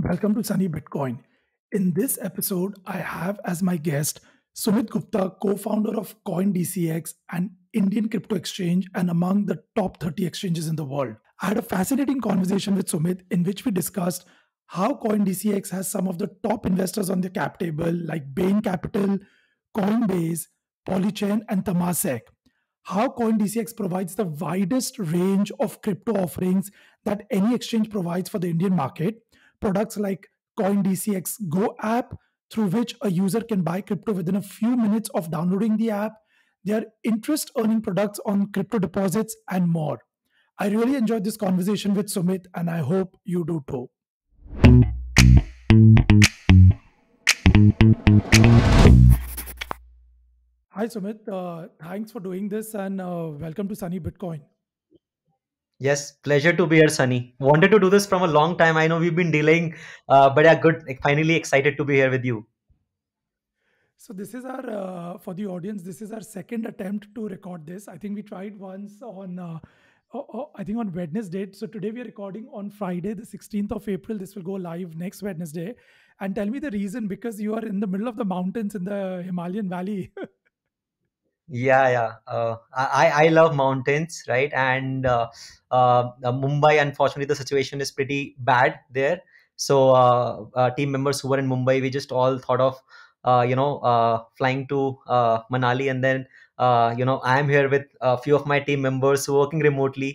Welcome to Sunny Bitcoin. In this episode, I have as my guest Sumit Gupta, co founder of CoinDCX, an Indian crypto exchange and among the top 30 exchanges in the world. I had a fascinating conversation with Sumit in which we discussed how CoinDCX has some of the top investors on the cap table like Bain Capital, Coinbase, Polychain, and Temasek. How CoinDCX provides the widest range of crypto offerings that any exchange provides for the Indian market products like CoinDCX Go app, through which a user can buy crypto within a few minutes of downloading the app, their interest earning products on crypto deposits, and more. I really enjoyed this conversation with Sumit, and I hope you do too. Hi, Sumit. Uh, thanks for doing this, and uh, welcome to Sunny Bitcoin. Yes, pleasure to be here, Sunny. Wanted to do this from a long time. I know we've been delaying, uh, but yeah, good. Finally, excited to be here with you. So this is our uh, for the audience. This is our second attempt to record this. I think we tried once on. Uh, oh, I think on Wednesday. So today we are recording on Friday, the 16th of April. This will go live next Wednesday. And tell me the reason because you are in the middle of the mountains in the Himalayan Valley. yeah yeah uh, i i love mountains right and uh, uh, mumbai unfortunately the situation is pretty bad there so uh, uh, team members who were in mumbai we just all thought of uh, you know flying to manali and then you know i am here with a few of my team members working remotely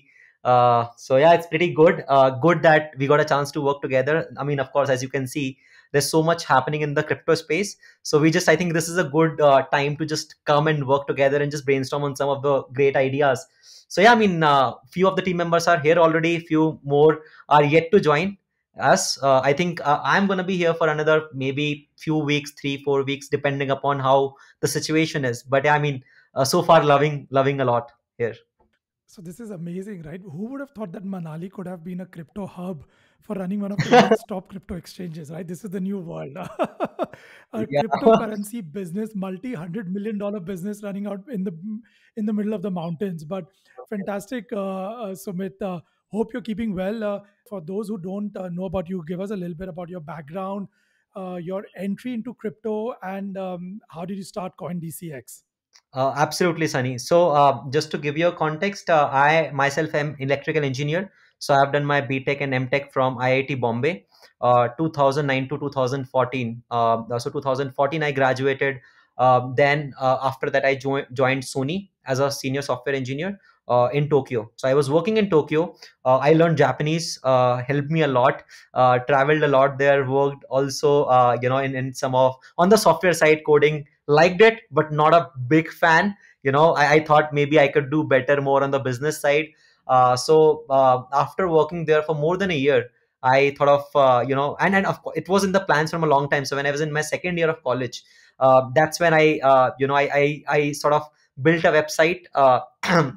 so yeah it's pretty good good that we got a chance to work together i mean of course as you can see there's so much happening in the crypto space so we just i think this is a good uh, time to just come and work together and just brainstorm on some of the great ideas so yeah i mean uh, few of the team members are here already few more are yet to join us uh, i think uh, i'm going to be here for another maybe few weeks three four weeks depending upon how the situation is but i mean uh, so far loving loving a lot here so this is amazing, right? Who would have thought that Manali could have been a crypto hub for running one of the top crypto exchanges, right? This is the new world. a yeah. cryptocurrency business, multi-hundred million dollar business running out in the in the middle of the mountains. But fantastic, uh, uh, Sumit. Uh, hope you're keeping well. Uh, for those who don't uh, know about you, give us a little bit about your background, uh, your entry into crypto, and um, how did you start CoinDCX? Uh, absolutely, Sunny. So uh, just to give you a context, uh, I myself am electrical engineer. So I've done my BTEC and MTech from IIT Bombay, uh, 2009 to 2014. Uh, so 2014, I graduated. Uh, then after that, I jo joined Sony as a senior software engineer in Tokyo. So I was working in Tokyo. I learned Japanese, helped me a lot, traveled a lot there, worked also, you know, in, in some of on the software side coding liked it but not a big fan you know I, I thought maybe i could do better more on the business side uh, so uh, after working there for more than a year i thought of uh, you know and, and of course it was in the plans from a long time so when i was in my second year of college uh, that's when i uh, you know I, I, I sort of built a website uh,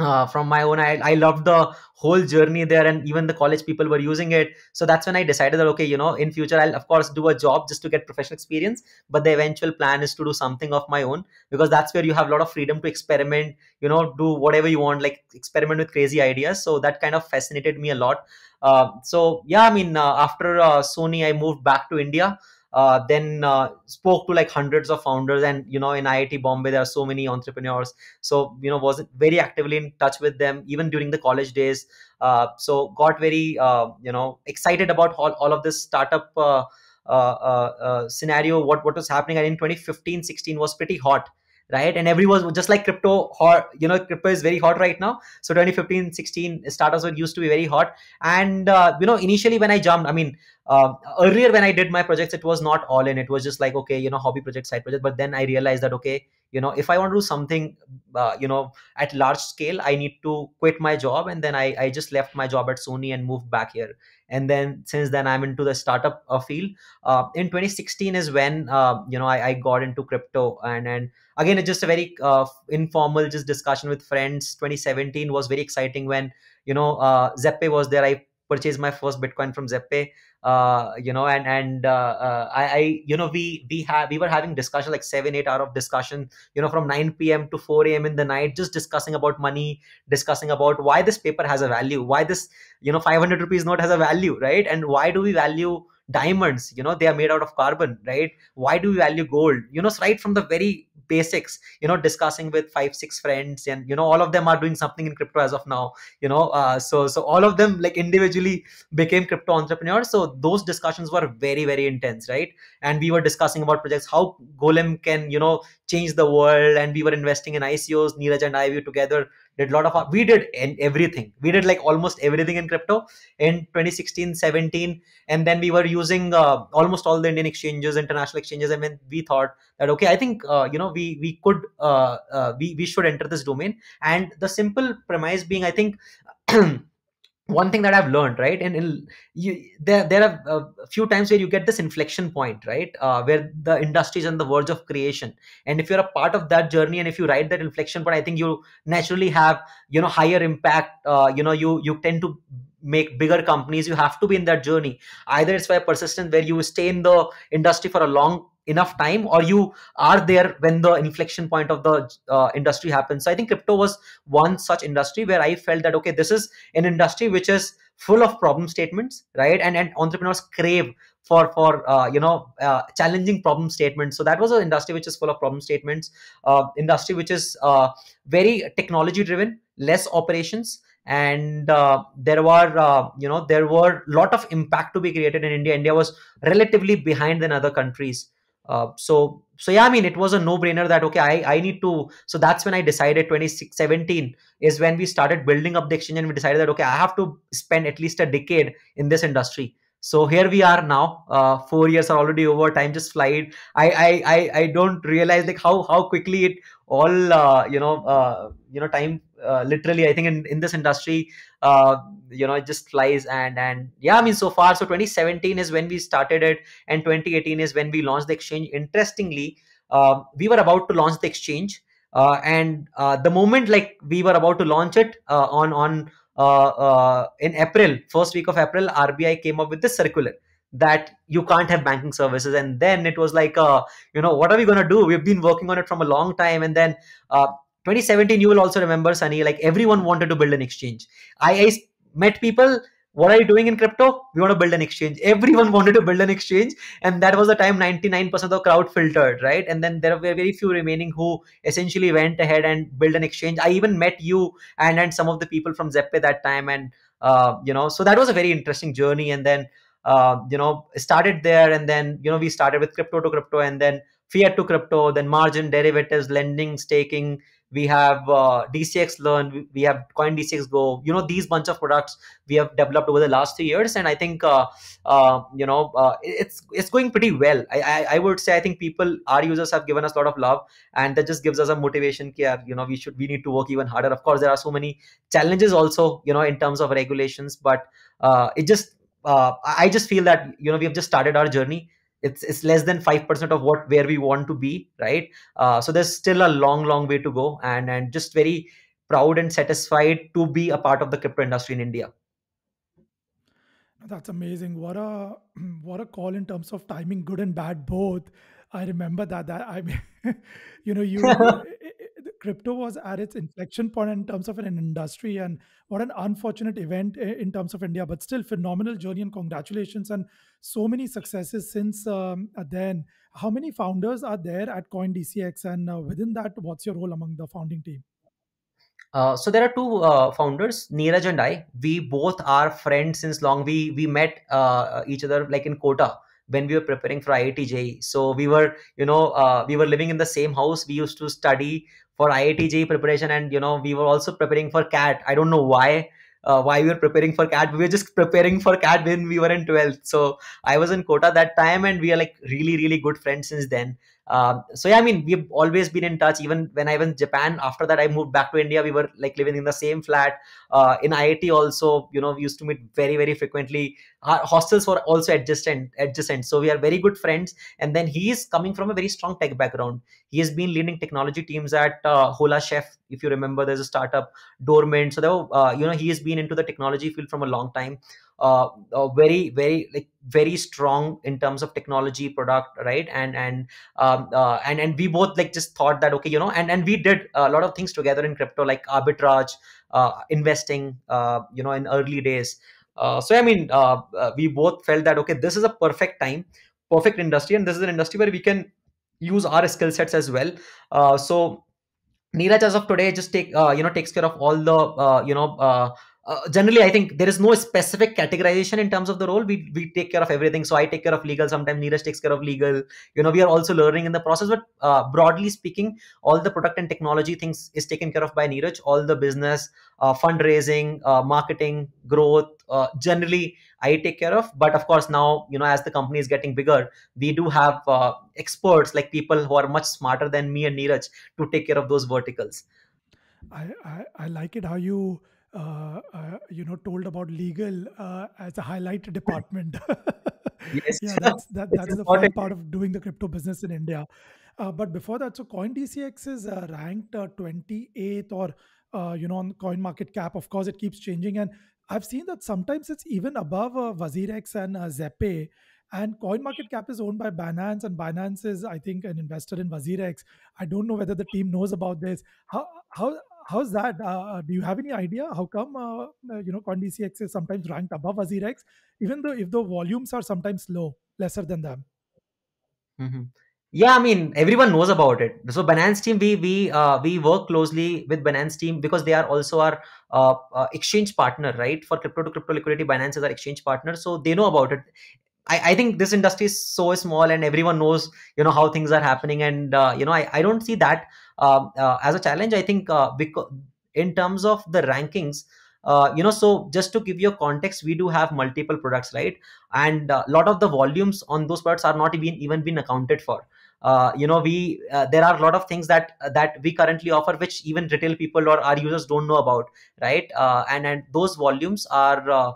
uh, from my own I, I loved the whole journey there and even the college people were using it so that's when i decided that okay you know in future i'll of course do a job just to get professional experience but the eventual plan is to do something of my own because that's where you have a lot of freedom to experiment you know do whatever you want like experiment with crazy ideas so that kind of fascinated me a lot uh, so yeah i mean uh, after uh, sony i moved back to india uh, then uh, spoke to like hundreds of founders and you know in iit bombay there are so many entrepreneurs so you know was very actively in touch with them even during the college days uh, so got very uh, you know excited about all, all of this startup uh, uh, scenario what what was happening and in 2015 16 was pretty hot right and everyone just like crypto hot you know crypto is very hot right now so 2015 16 startups were used to be very hot and uh, you know initially when i jumped i mean uh, earlier when i did my projects it was not all in it was just like okay you know hobby project side project but then i realized that okay you know if i want to do something uh, you know at large scale i need to quit my job and then I, I just left my job at sony and moved back here and then since then i'm into the startup uh, field uh, in 2016 is when uh, you know I, I, got into crypto and and again it's just a very uh, informal just discussion with friends 2017 was very exciting when you know uh, zeppe was there i purchase my first Bitcoin from Zeppe. Uh, you know, and and uh, uh, I, I, you know, we we have we were having discussion like seven eight hour of discussion. You know, from nine p.m. to four a.m. in the night, just discussing about money, discussing about why this paper has a value, why this you know five hundred rupees note has a value, right? And why do we value diamonds you know they are made out of carbon right why do we value gold you know right from the very basics you know discussing with five six friends and you know all of them are doing something in crypto as of now you know uh, so so all of them like individually became crypto entrepreneurs so those discussions were very very intense right and we were discussing about projects how golem can you know change the world and we were investing in icos neeraj and i we together did a lot of we did everything we did like almost everything in crypto in 2016 17 and then we were using uh, almost all the indian exchanges international exchanges and then we thought that okay i think uh, you know we we could uh, uh we we should enter this domain and the simple premise being i think one thing that I've learned, right, and in, you, there there are a uh, few times where you get this inflection point, right, uh, where the industry is on the verge of creation, and if you're a part of that journey, and if you ride that inflection point, I think you naturally have you know higher impact. Uh, you know, you you tend to make bigger companies. You have to be in that journey. Either it's by persistence, where you stay in the industry for a long enough time or you are there when the inflection point of the uh, industry happens so i think crypto was one such industry where i felt that okay this is an industry which is full of problem statements right and and entrepreneurs crave for for uh, you know uh, challenging problem statements so that was an industry which is full of problem statements uh, industry which is uh, very technology driven less operations and uh, there were uh, you know there were a lot of impact to be created in india india was relatively behind than other countries uh, so so yeah, I mean, it was a no-brainer that okay, I I need to. So that's when I decided 2017 is when we started building up the exchange, and we decided that okay, I have to spend at least a decade in this industry. So here we are now. Uh, four years are already over. Time just flies. I, I I I don't realize like how how quickly it all uh, you know uh, you know time uh, literally i think in, in this industry uh, you know it just flies and and yeah i mean so far so 2017 is when we started it and 2018 is when we launched the exchange interestingly uh, we were about to launch the exchange uh, and uh, the moment like we were about to launch it on on in april first week of april rbi came up with this circular that you can't have banking services and then it was like uh, you know what are we going to do we've been working on it from a long time and then 2017 you will also remember sunny like everyone wanted to build an exchange i, I met people what are you doing in crypto? We want to build an exchange. Everyone wanted to build an exchange, and that was the time 99% of the crowd filtered, right? And then there were very few remaining who essentially went ahead and built an exchange. I even met you and and some of the people from Zeppe that time, and uh, you know, so that was a very interesting journey. And then uh, you know, started there, and then you know, we started with crypto to crypto, and then fiat to crypto, then margin derivatives, lending, staking, we have uh, DCX Learn, we have Coin DCX Go. You know, these bunch of products we have developed over the last three years, and I think uh, uh, you know uh, it's it's going pretty well. I, I, I would say I think people our users have given us a lot of love, and that just gives us a motivation. Care, uh, you know, we should we need to work even harder. Of course, there are so many challenges also, you know, in terms of regulations, but uh, it just I just feel that you know we have just started our journey it's it's less than 5% of what where we want to be right uh, so there's still a long long way to go and and just very proud and satisfied to be a part of the crypto industry in india that's amazing what a what a call in terms of timing good and bad both i remember that that i mean you know you crypto was at its inflection point in terms of an industry and what an unfortunate event in terms of india but still phenomenal journey and congratulations and so many successes since um, then how many founders are there at coindcx and uh, within that what's your role among the founding team uh, so there are two uh, founders, Neeraj and I. We both are friends since long. We we met uh, each other like in Kota when we were preparing for IIT So we were, you know, uh, we were living in the same house. We used to study for IIT preparation, and you know we were also preparing for CAT. I don't know why. Uh, why we were preparing for CAT. We were just preparing for CAT when we were in 12th. So I was in Kota that time, and we are like really, really good friends since then. Uh, so yeah, I mean, we've always been in touch. Even when I was in Japan, after that I moved back to India. We were like living in the same flat. Uh, in IIT also, you know, we used to meet very very frequently. Our hostels were also adjacent, adjacent. So we are very good friends. And then he is coming from a very strong tech background. He has been leading technology teams at uh, Hola Chef, if you remember. There's a startup dormant. So though, you know, he has been into the technology field from a long time uh, uh, very very like very strong in terms of technology product right and and um, uh, and and we both like just thought that okay you know and and we did a lot of things together in crypto like arbitrage uh, investing uh, you know in early days uh, so i mean we both felt that okay this is a perfect time perfect industry and this is an industry where we can use our skill sets as well so Neeraj as of today just take uh, you know takes care of all the uh, you know uh, uh, generally i think there is no specific categorization in terms of the role we we take care of everything so i take care of legal sometimes neeraj takes care of legal you know we are also learning in the process but uh, broadly speaking all the product and technology things is taken care of by neeraj all the business uh, fundraising uh, marketing growth uh, generally i take care of but of course now you know as the company is getting bigger we do have uh, experts like people who are much smarter than me and neeraj to take care of those verticals I, I, I like it how you uh, uh, you know, told about legal uh, as a highlight department. yes. yeah, that's that, that's the fun part of doing the crypto business in India. Uh, but before that, so CoinDCX is uh, ranked uh, 28th or you know on Coin Market Cap. Of course, it keeps changing, and I've seen that sometimes it's even above uh, WazirX and uh, And Coin Market Cap is owned by Binance, and Binance is, I think, an investor in WazirX. I don't know whether the team knows about this. How how how's that? Uh, uh, do you have any idea how come uh, uh you know Con DCX is sometimes ranked above Azure X, even though if the volumes are sometimes low, lesser than them? Mm-hmm. Yeah, I mean everyone knows about it. So Binance team, we we uh, we work closely with Binance team because they are also our uh, uh, exchange partner, right? For crypto to crypto liquidity, Binance is our exchange partner, so they know about it. I, I think this industry is so small and everyone knows you know how things are happening and uh, you know I, I don't see that um, uh, as a challenge i think uh, because in terms of the rankings uh, you know so just to give you a context we do have multiple products right and a uh, lot of the volumes on those products are not even even been accounted for uh, you know we uh, there are a lot of things that that we currently offer which even retail people or our users don't know about right and and those volumes are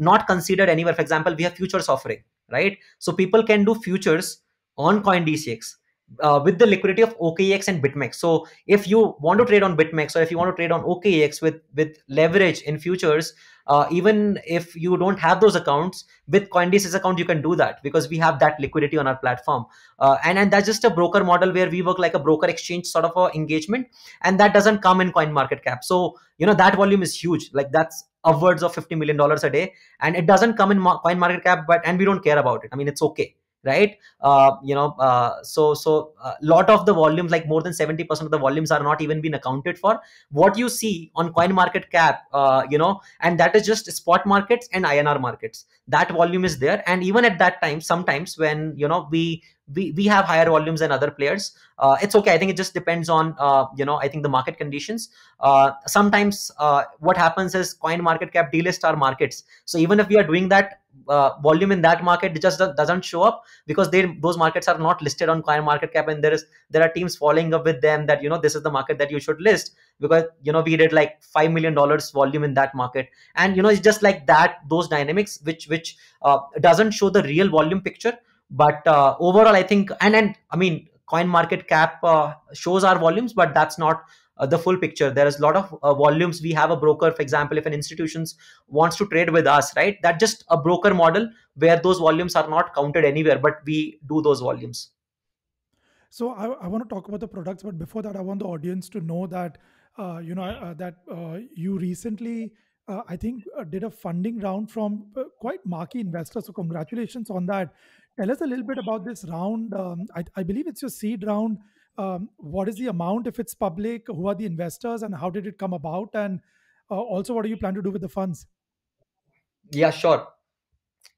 not considered anywhere for example we have futures offering right so people can do futures on coin dcx uh, with the liquidity of OKEX and BitMEX. So if you want to trade on BitMEX or if you want to trade on OKEX with with leverage in futures, uh, even if you don't have those accounts with CoinDese's account, you can do that because we have that liquidity on our platform. Uh, and and that's just a broker model where we work like a broker exchange sort of a engagement, and that doesn't come in Coin Market Cap. So you know that volume is huge. Like that's upwards of 50 million dollars a day and it doesn't come in coin market cap but and we don't care about it i mean it's okay right uh, you know uh, so so a uh, lot of the volumes like more than 70% of the volumes are not even been accounted for what you see on coin market cap uh, you know and that is just spot markets and inr markets that volume is there and even at that time sometimes when you know we we we have higher volumes than other players. Uh, it's okay. I think it just depends on uh, you know I think the market conditions. Uh, sometimes uh, what happens is coin market cap delist our markets. So even if we are doing that, uh, volume in that market just doesn't show up because they those markets are not listed on coin market cap and there is there are teams following up with them that you know this is the market that you should list because you know we did like five million dollars volume in that market and you know it's just like that those dynamics which which uh, doesn't show the real volume picture but uh, overall, I think, and, and I mean, coin market cap uh, shows our volumes, but that's not uh, the full picture. There is a lot of uh, volumes. We have a broker, for example, if an institution wants to trade with us, right? That just a broker model where those volumes are not counted anywhere, but we do those volumes. So I, I want to talk about the products, but before that, I want the audience to know that uh, you know uh, that uh, you recently, uh, I think, did a funding round from quite marquee investors. So congratulations on that. Tell us a little bit about this round. Um, I, I, believe it's your seed round. Um, what is the amount if it's public? Who are the investors and how did it come about? And uh, also, what do you plan to do with the funds? Yeah, sure.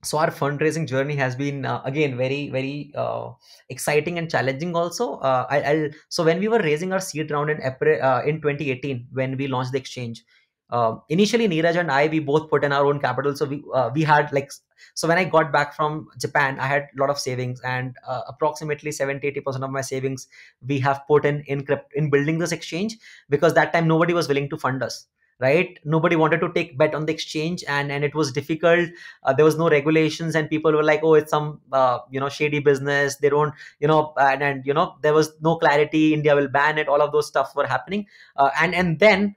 So our fundraising journey has been uh, again very very uh, exciting and challenging. Also, uh, I, will so when we were raising our seed round in April uh, in 2018 when we launched the exchange, uh, initially Neeraj and I we both put in our own capital so we uh, we had like so when I got back from Japan I had a lot of savings and uh, approximately 70 80% of my savings we have put in in in building this exchange because that time nobody was willing to fund us right nobody wanted to take bet on the exchange and and it was difficult uh, there was no regulations and people were like oh it's some uh, you know shady business they don't you know and, and you know there was no clarity india will ban it all of those stuff were happening uh, and and then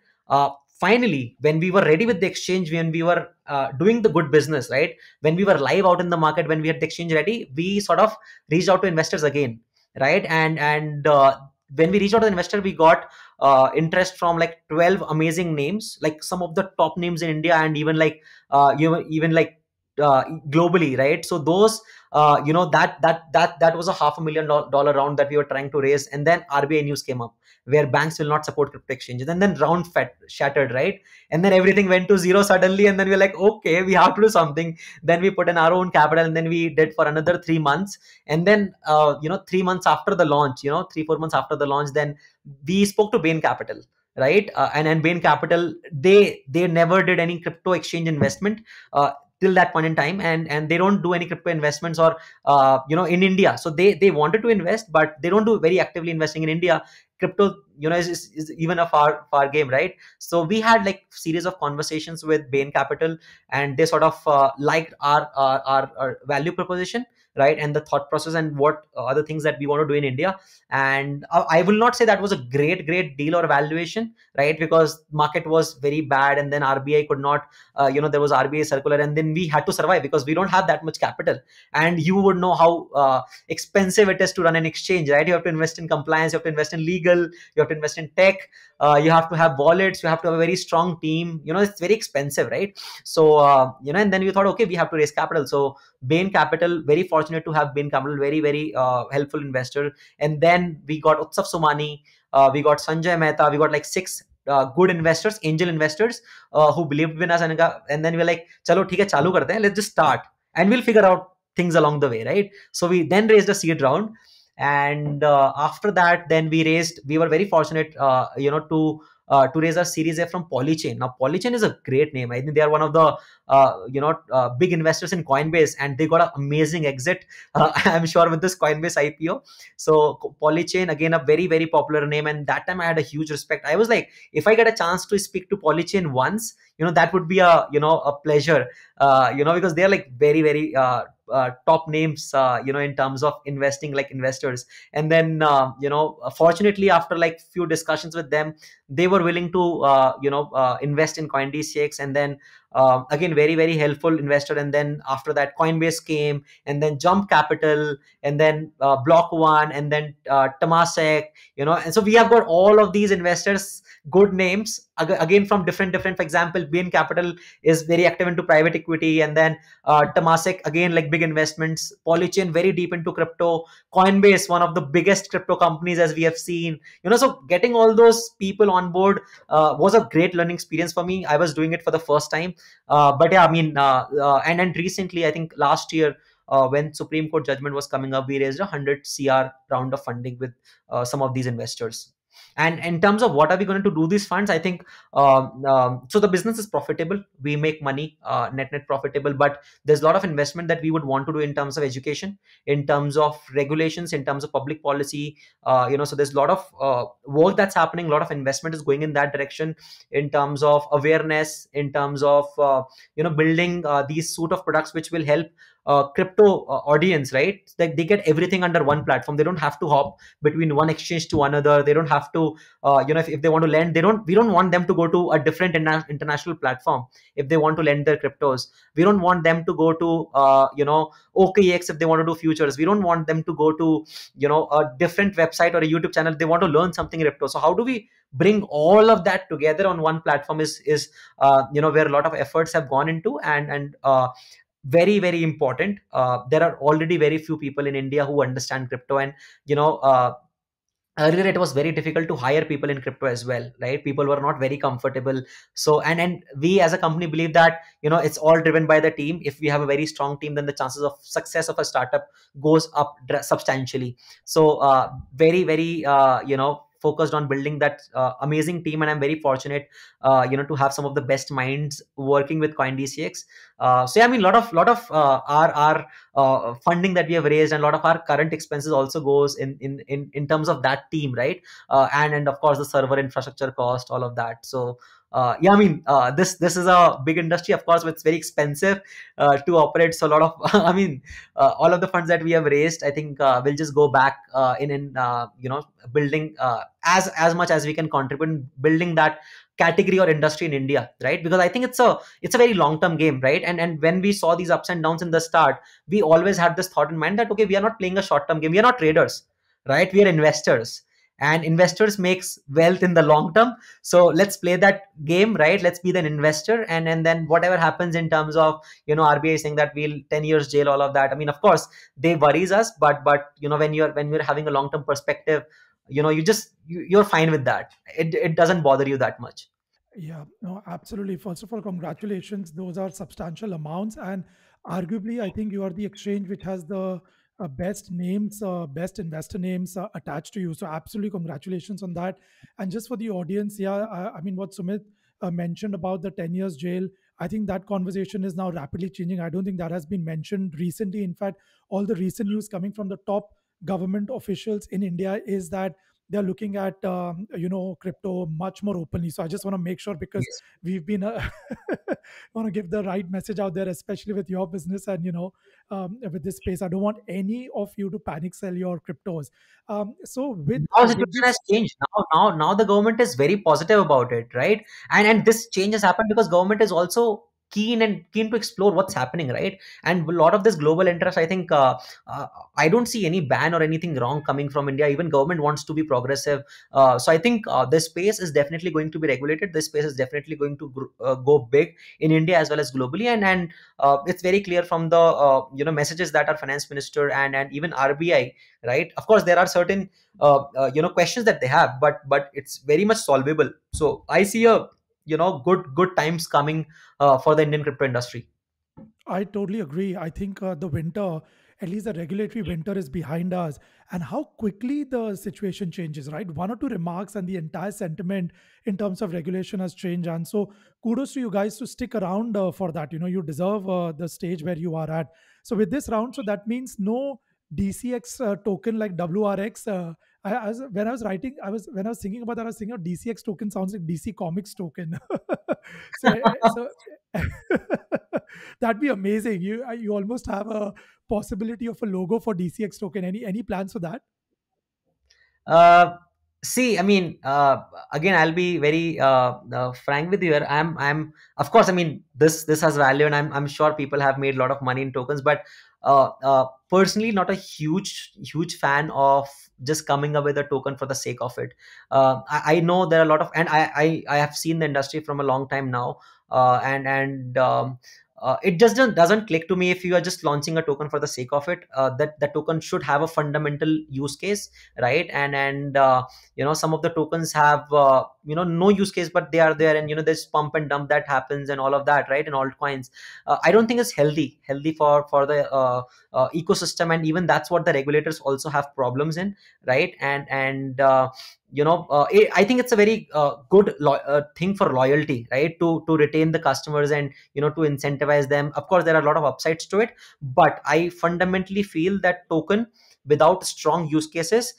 finally when we were ready with the exchange when we were uh, doing the good business right when we were live out in the market when we had the exchange ready we sort of reached out to investors again right and and uh, when we reached out to the investor we got uh, interest from like 12 amazing names like some of the top names in india and even like you uh, even like uh, globally right so those uh, you know that that that that was a half a million dollar round that we were trying to raise and then rbi news came up where banks will not support crypto exchanges and then round fat, shattered right and then everything went to zero suddenly and then we are like okay we have to do something then we put in our own capital and then we did for another three months and then uh, you know three months after the launch you know three four months after the launch then we spoke to bain capital right uh, and and bain capital they they never did any crypto exchange investment uh, till that point in time and and they don't do any crypto investments or uh, you know in india so they they wanted to invest but they don't do very actively investing in india crypto you know is, is, is, even a far far game right so we had like series of conversations with bain capital and they sort of uh, liked our, our, our our value proposition right and the thought process and what uh, other things that we want to do in india and uh, i will not say that was a great great deal or valuation right because market was very bad and then rbi could not uh, you know there was rbi circular and then we had to survive because we don't have that much capital and you would know how uh, expensive it is to run an exchange right you have to invest in compliance you have to invest in legal you have to invest in tech uh, you have to have wallets you have to have a very strong team you know it's very expensive right so uh, you know and then you thought okay we have to raise capital so bain capital very fortunate to have bain capital very very uh, helpful investor and then we got utsav somani uh, we got sanjay mehta we got like six uh, good investors angel investors uh, who believed in us and, uh, and then we are like chalo theek hai chalu karte hain let's just start and we'll figure out things along the way right so we then raised a seed round and uh, after that then we raised we were very fortunate uh, you know to uh, to raise a series a from polychain now polychain is a great name i think they are one of the uh, you know uh, big investors in coinbase and they got an amazing exit uh, i'm sure with this coinbase ipo so polychain again a very very popular name and that time i had a huge respect i was like if i get a chance to speak to polychain once you know that would be a you know a pleasure uh, you know because they're like very very uh, uh, top names uh, you know in terms of investing like investors and then uh, you know uh, fortunately after like few discussions with them they were willing to uh, you know uh, invest in coindcx and then um, again very very helpful investor and then after that coinbase came and then jump capital and then block one and then uh, you know and so we have got all of these investors good names again from different different for example bain capital is very active into private equity and then uh, Temasek again like big investments polychain very deep into crypto coinbase one of the biggest crypto companies as we have seen you know so getting all those people on board uh, was a great learning experience for me i was doing it for the first time uh, but yeah i mean uh, uh and and recently i think last year uh, when Supreme Court judgment was coming up, we raised a 100 CR round of funding with uh, some of these investors and in terms of what are we going to do these funds i think um, um, so the business is profitable we make money uh, net net profitable but there's a lot of investment that we would want to do in terms of education in terms of regulations in terms of public policy uh, you know so there's a lot of uh, work that's happening a lot of investment is going in that direction in terms of awareness in terms of uh, you know building uh, these sort of products which will help uh, crypto uh, audience, right? Like they get everything under one platform. They don't have to hop between one exchange to another. They don't have to, uh, you know, if, if they want to lend, they don't. We don't want them to go to a different international platform if they want to lend their cryptos. We don't want them to go to, uh, you know, OKX if they want to do futures. We don't want them to go to, you know, a different website or a YouTube channel. They want to learn something crypto. So how do we bring all of that together on one platform? Is is uh, you know where a lot of efforts have gone into and and uh, very very important uh, there are already very few people in india who understand crypto and you know uh, earlier it was very difficult to hire people in crypto as well right people were not very comfortable so and and we as a company believe that you know it's all driven by the team if we have a very strong team then the chances of success of a startup goes up substantially so uh, very very uh, you know focused on building that uh, amazing team and i'm very fortunate uh, you know to have some of the best minds working with coindcx uh, so yeah, i mean a lot of lot of uh, our our uh, funding that we have raised and a lot of our current expenses also goes in in in, in terms of that team right uh, and and of course the server infrastructure cost all of that so uh, yeah, I mean, uh, this this is a big industry, of course, it's very expensive uh, to operate. So a lot of, I mean, uh, all of the funds that we have raised, I think, uh, will just go back uh, in in you know building as as much as we can contribute building that category or industry in India, right? Because I think it's a it's a very long term game, right? And and when we saw these ups and downs in the start, we always had this thought in mind that okay, we are not playing a short term game. We are not traders, right? We are investors and investors makes wealth in the long term so let's play that game right let's be an investor and and then whatever happens in terms of you know rbi saying that we'll 10 years jail all of that i mean of course they worries us but but you know when you're when you're having a long term perspective you know you just you, you're fine with that it, it doesn't bother you that much yeah no absolutely first of all congratulations those are substantial amounts and arguably i think you are the exchange which has the uh, best names, uh, best investor names uh, attached to you. So, absolutely, congratulations on that. And just for the audience, yeah, I, I mean, what Sumit uh, mentioned about the 10 years jail, I think that conversation is now rapidly changing. I don't think that has been mentioned recently. In fact, all the recent news coming from the top government officials in India is that they're looking at um, you know crypto much more openly so i just want to make sure because yes. we've been uh, want to give the right message out there especially with your business and you know um, with this space i don't want any of you to panic sell your cryptos um, so with now the situation has changed now now now the government is very positive about it right and and this change has happened because government is also keen and keen to explore what's happening right and a lot of this global interest i think uh, uh, i don't see any ban or anything wrong coming from india even government wants to be progressive uh, so i think uh, this space is definitely going to be regulated this space is definitely going to gr- uh, go big in india as well as globally and and uh, it's very clear from the you know messages that our finance minister and and even rbi right of course there are certain you know questions that they have but but it's very much solvable so i see a you know good good times coming uh, for the Indian crypto industry. I totally agree. I think uh, the winter, at least the regulatory winter, is behind us, and how quickly the situation changes. Right, one or two remarks, and the entire sentiment in terms of regulation has changed. And so, kudos to you guys to stick around uh, for that. You know, you deserve uh, the stage where you are at. So, with this round, so that means no DCX uh, token like WRX. Uh, I, I, was when I was writing, I was when I was thinking about that, I was thinking of DCX token sounds like DC Comics token. so, so that'd be amazing. You uh, you almost have a possibility of a logo for DCX token. Any any plans for that? Uh, see i mean uh, again i'll be very uh, uh, frank with you i'm i'm of course i mean this this has value and i'm i'm sure people have made a lot of money in tokens but uh, uh, personally not a huge huge fan of just coming up with a token for the sake of it uh, I, I, know there are a lot of and I, I i have seen the industry from a long time now and and um, uh, it just doesn't click to me if you are just launching a token for the sake of it uh, that the token should have a fundamental use case right and and uh, you know some of the tokens have uh, you know no use case but they are there and you know there's pump and dump that happens and all of that right and altcoins uh, i don't think it's healthy healthy for for the uh, uh, ecosystem and even that's what the regulators also have problems in right and and uh, you know uh, i think it's a very uh, good uh, thing for loyalty right to to retain the customers and you know to incentivize them of course there are a lot of upsides to it but i fundamentally feel that token without strong use cases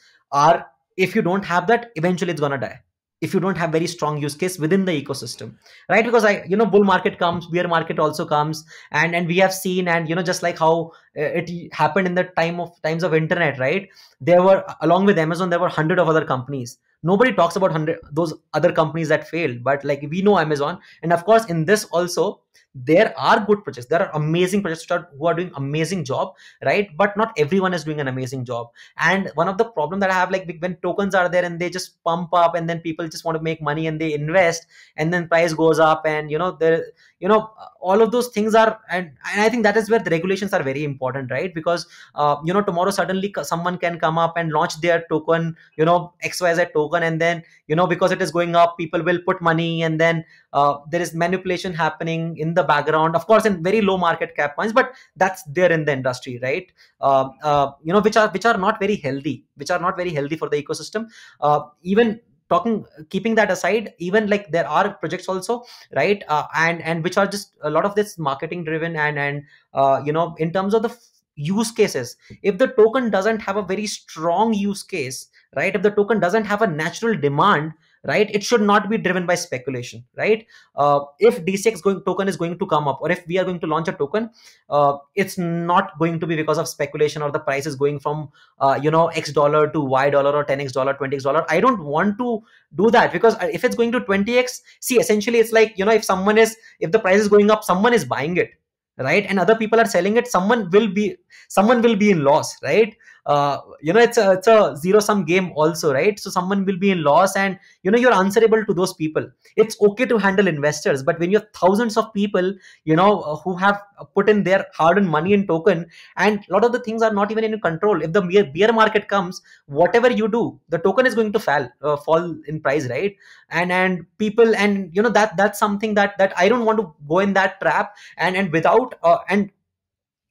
are if you don't have that eventually it's going to die if you don't have very strong use case within the ecosystem right because i you know bull market comes bear market also comes and and we have seen and you know just like how uh, it happened in the time of times of internet right there were along with amazon there were 100 of other companies nobody talks about 100 those other companies that failed but like we know amazon and of course in this also there are good projects there are amazing projects who are doing amazing job right but not everyone is doing an amazing job and one of the problem that i have like when tokens are there and they just pump up and then people just want to make money and they invest and then price goes up and you know there you know all of those things are and, and i think that is where the regulations are very important right because uh, you know tomorrow suddenly someone can come up and launch their token you know xyz token and then you know because it is going up people will put money and then uh, there is manipulation happening in the background of course in very low market cap coins but that's there in the industry right uh, uh, you know which are which are not very healthy which are not very healthy for the ecosystem uh, even talking keeping that aside even like there are projects also right uh, and and which are just a lot of this marketing driven and and you know in terms of the use cases if the token doesn't have a very strong use case right if the token doesn't have a natural demand right it should not be driven by speculation right uh, if d6 going token is going to come up or if we are going to launch a token uh, it's not going to be because of speculation or the price is going from uh, you know x dollar to y dollar or 10x dollar 20x dollar i don't want to do that because uh, if it's going to 20x see essentially it's like you know if someone is if the price is going up someone is buying it right and other people are selling it someone will be someone will be in loss right uh, you know it's a, it's a zero sum game also right so someone will be in loss and you know you're answerable to those people it's okay to handle investors but when you have thousands of people you know uh, who have put in their hard earned money in token and a lot of the things are not even in control if the beer bear market comes whatever you do the token is going to fall uh, fall in price right and and people and you know that that's something that that i don't want to go in that trap and and without uh, and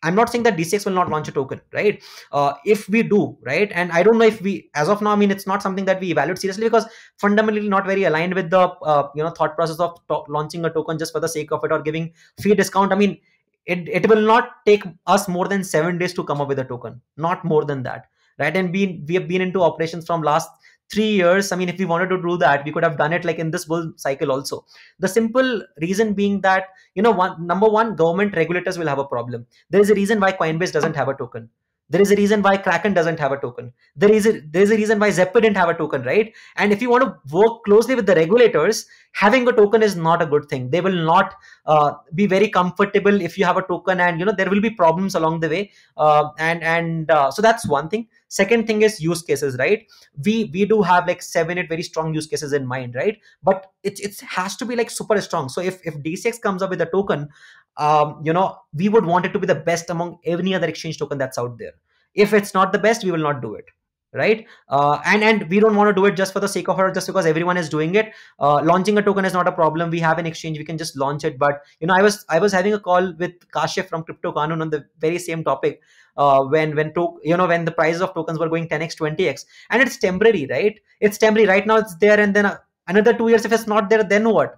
I'm not saying that D6 will not launch a token, right? Uh, if we do, right? And I don't know if we, as of now, I mean, it's not something that we evaluate seriously because fundamentally not very aligned with the, uh, you know, thought process of launching a token just for the sake of it or giving fee discount. I mean, it, it will not take us more than seven days to come up with a token, not more than that, right? And we, we have been into operations from last three years i mean if we wanted to do that we could have done it like in this bull cycle also the simple reason being that you know one number one government regulators will have a problem there is a reason why coinbase doesn't have a token there is a reason why Kraken doesn't have a token. There is a, there is a reason why Zeppo didn't have a token, right? And if you want to work closely with the regulators, having a token is not a good thing. They will not uh, be very comfortable if you have a token, and you know there will be problems along the way. Uh, and and uh, so that's one thing. Second thing is use cases, right? We we do have like seven eight very strong use cases in mind, right? But it it has to be like super strong. So if if DCX comes up with a token, um, you know, we would want it to be the best among any other exchange token that's out there. If it's not the best, we will not do it right uh, and and we don't want to do it just for the sake of her, just because everyone is doing it uh, launching a token is not a problem we have an exchange we can just launch it but you know i was i was having a call with Kashif from crypto Kanun on the very same topic uh, when when to, you know when the prices of tokens were going 10x 20x and it's temporary right it's temporary right now it's there and then another two years if it's not there then what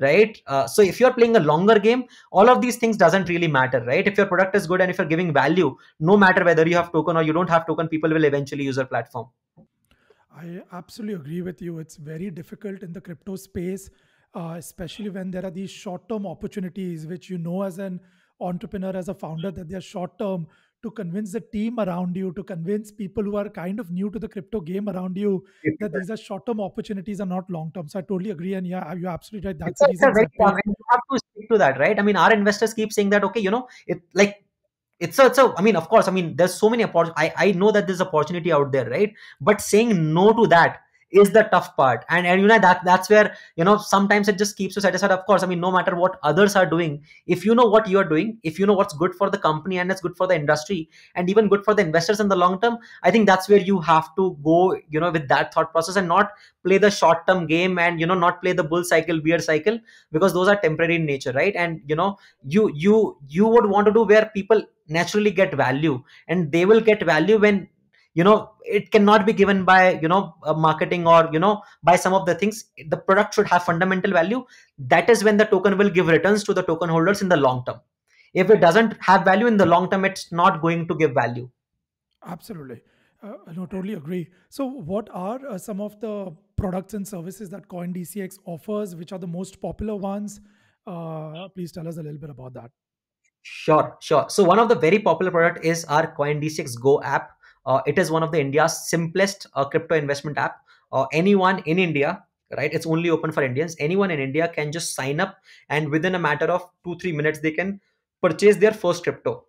right uh, so if you're playing a longer game all of these things doesn't really matter right if your product is good and if you're giving value no matter whether you have token or you don't have token people will eventually use your platform i absolutely agree with you it's very difficult in the crypto space uh, especially when there are these short term opportunities which you know as an entrepreneur as a founder that they're short term to convince the team around you, to convince people who are kind of new to the crypto game around you that these are short term opportunities and not long term. So I totally agree. And yeah, you're absolutely right. That's it's, the reason. Right, you have to stick to that, right? I mean, our investors keep saying that, okay, you know, it like it's a, it's a i mean of course i mean there's so many opportunities i i know that there's opportunity out there right but saying no to that is the tough part and and you know that that's where you know sometimes it just keeps you satisfied of course i mean no matter what others are doing if you know what you're doing if you know what's good for the company and it's good for the industry and even good for the investors in the long term i think that's where you have to go you know with that thought process and not play the short term game and you know not play the bull cycle bear cycle because those are temporary in nature right and you know you you you would want to do where people naturally get value and they will get value when you know it cannot be given by you know uh, marketing or you know by some of the things the product should have fundamental value that is when the token will give returns to the token holders in the long term if it doesn't have value in the long term it's not going to give value absolutely uh, no totally agree so what are uh, some of the products and services that coindcx offers which are the most popular ones uh, please tell us a little bit about that Sure, sure. So one of the very popular product is our coin dcx Go app, uh, it is one of the India's simplest uh, crypto investment app. Uh, anyone in India right it's only open for indians anyone in india can just sign up and within a matter of 2 3 minutes they can purchase their first crypto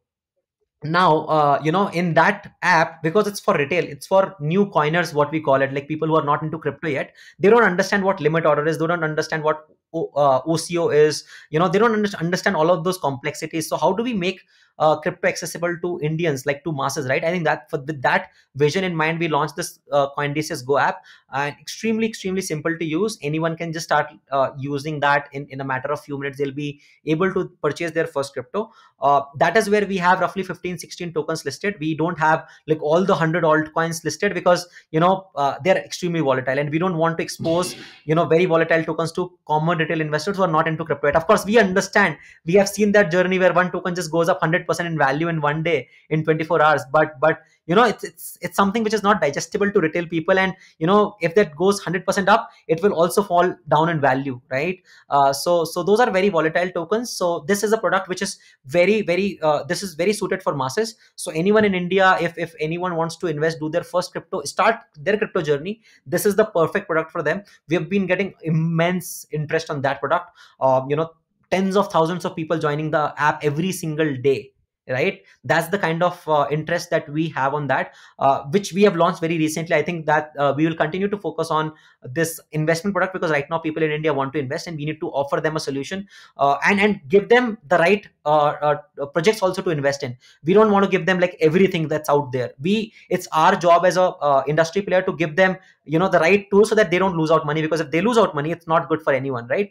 now uh, you know in that app because it's for retail it's for new coiners what we call it like people who are not into crypto yet they don't understand what limit order is they don't understand what o, uh, oco is you know they don't understand all of those complexities so how do we make uh, crypto accessible to Indians, like to masses, right? I think that for, with that vision in mind, we launched this uh, Coinbase's Go app, and extremely, extremely simple to use. Anyone can just start uh, using that in, in a matter of few minutes. They'll be able to purchase their first crypto. Uh, that is where we have roughly 15, 16 tokens listed. We don't have like all the 100 altcoins listed because, you know, uh, they're extremely volatile and we don't want to expose, you know, very volatile tokens to common retail investors who are not into crypto. Yet. Of course, we understand. We have seen that journey where one token just goes up 100 100% in value in one day in 24 hours but but you know it's, it's it's something which is not digestible to retail people and you know if that goes 100% up it will also fall down in value right uh, so so those are very volatile tokens so this is a product which is very very uh, this is very suited for masses so anyone in india if if anyone wants to invest do their first crypto start their crypto journey this is the perfect product for them we have been getting immense interest on that product um, you know tens of thousands of people joining the app every single day right that's the kind of uh, interest that we have on that uh, which we have launched very recently i think that uh, we will continue to focus on this investment product because right now people in india want to invest and we need to offer them a solution uh, and and give them the right uh, uh, projects also to invest in we don't want to give them like everything that's out there we it's our job as a industry player to give them you know the right tools so that they don't lose out money because if they lose out money it's not good for anyone right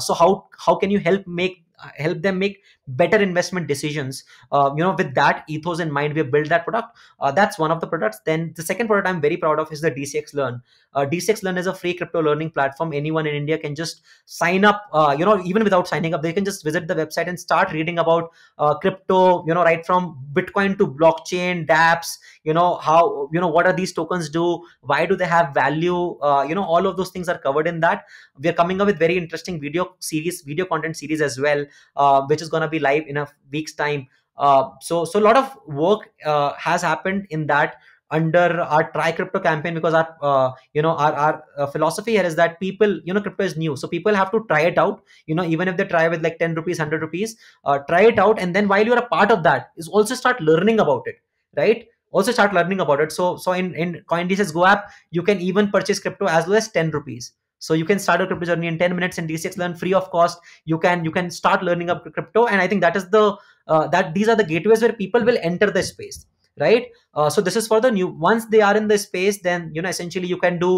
so how how can you help make help them make better investment decisions uh, you know with that ethos in mind we have built that product uh, that's one of the products then the second product i'm very proud of is the dcx learn uh, dcx learn is a free crypto learning platform anyone in india can just sign up uh, you know even without signing up they can just visit the website and start reading about uh, crypto you know right from bitcoin to blockchain dapps you know how you know what are these tokens do why do they have value uh, you know all of those things are covered in that we are coming up with very interesting video series video content series as well which is going to be be live in a week's time. Uh, so so a lot of work uh, has happened in that under our try crypto campaign because our uh, you know our, our uh, philosophy here is that people you know crypto is new so people have to try it out you know even if they try with like 10 rupees 100 rupees uh, try it out and then while you're a part of that is also start learning about it right also start learning about it so so in in coindese's go app you can even purchase crypto as low well as 10 rupees so you can start a crypto journey in 10 minutes in dcx learn free of cost you can you can start learning up crypto and i think that is the uh, that these are the gateways where people will enter the space right uh, so this is for the new once they are in the space then you know essentially you can do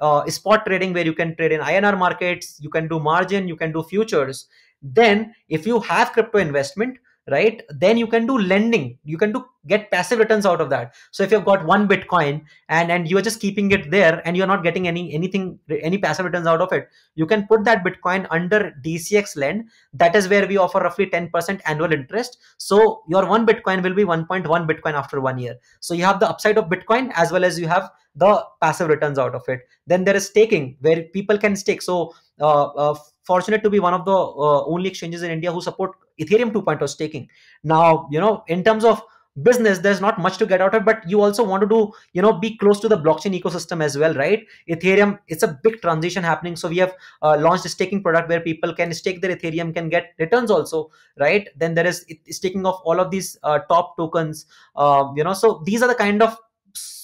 uh, spot trading where you can trade in inr markets you can do margin you can do futures then if you have crypto investment right then you can do lending you can do get passive returns out of that so if you've got one bitcoin and and you're just keeping it there and you're not getting any anything any passive returns out of it you can put that bitcoin under dcx lend that is where we offer roughly 10% annual interest so your one bitcoin will be 1.1 bitcoin after one year so you have the upside of bitcoin as well as you have the passive returns out of it then there is staking where people can stake so uh, uh, fortunate to be one of the uh, only exchanges in india who support Ethereum 2.0 staking. Now, you know, in terms of business there's not much to get out of but you also want to do you know be close to the blockchain ecosystem as well right ethereum it's a big transition happening so we have uh, launched a staking product where people can stake their ethereum can get returns also right then there is staking of all of these uh, top tokens uh, you know so these are the kind of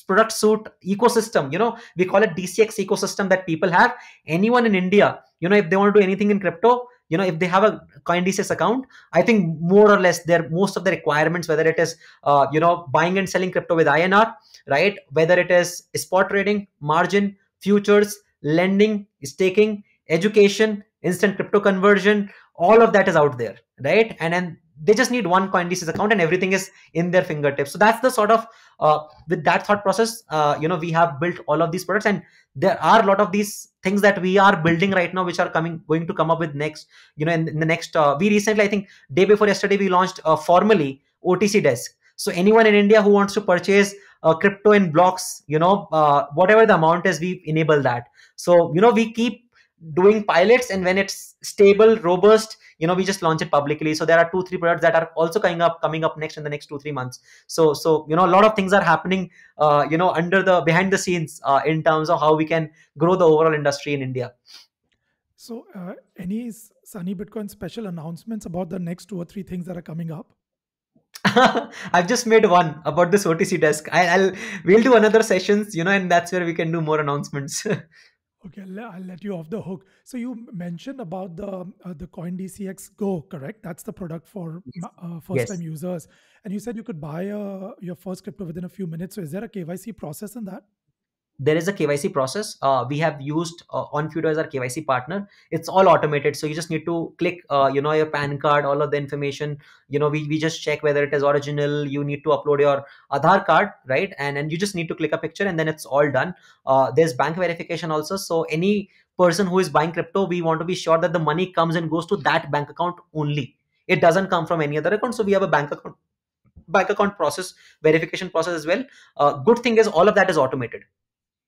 product suite ecosystem you know we call it dcx ecosystem that people have anyone in india you know if they want to do anything in crypto you know if they have a coindesis account i think more or less their most of the requirements whether it is uh, you know buying and selling crypto with inr right whether it is spot trading margin futures lending staking education instant crypto conversion all of that is out there right and then they just need one coindesis account and everything is in their fingertips so that's the sort of uh, with that thought process uh, you know we have built all of these products and there are a lot of these things that we are building right now which are coming going to come up with next you know in, in the next uh, we recently i think day before yesterday we launched uh, formally otc desk so anyone in india who wants to purchase uh, crypto in blocks you know uh, whatever the amount is we enable that so you know we keep doing pilots and when it's stable robust you know we just launch it publicly so there are two three products that are also coming up coming up next in the next two three months so so you know a lot of things are happening uh, you know under the behind the scenes uh, in terms of how we can grow the overall industry in india so uh, any sunny bitcoin special announcements about the next two or three things that are coming up I've just made one about this OTC desk. I, will we'll do another sessions, you know, and that's where we can do more announcements. Okay, I'll let you off the hook. So you mentioned about the uh, the CoinDCX Go, correct? That's the product for uh, first time users, and you said you could buy uh, your first crypto within a few minutes. So is there a KYC process in that? there is a KYC process. Uh, we have used uh, OnFudo as our KYC partner. It's all automated. So you just need to click, uh, you know, your PAN card, all of the information. You know, we, we just check whether it is original. You need to upload your Aadhaar card, right? And and you just need to click a picture, and then it's all done. Uh, there's bank verification also. So any person who is buying crypto, we want to be sure that the money comes and goes to that bank account only. It doesn't come from any other account. So we have a bank account bank account process verification process as well. Uh, good thing is all of that is automated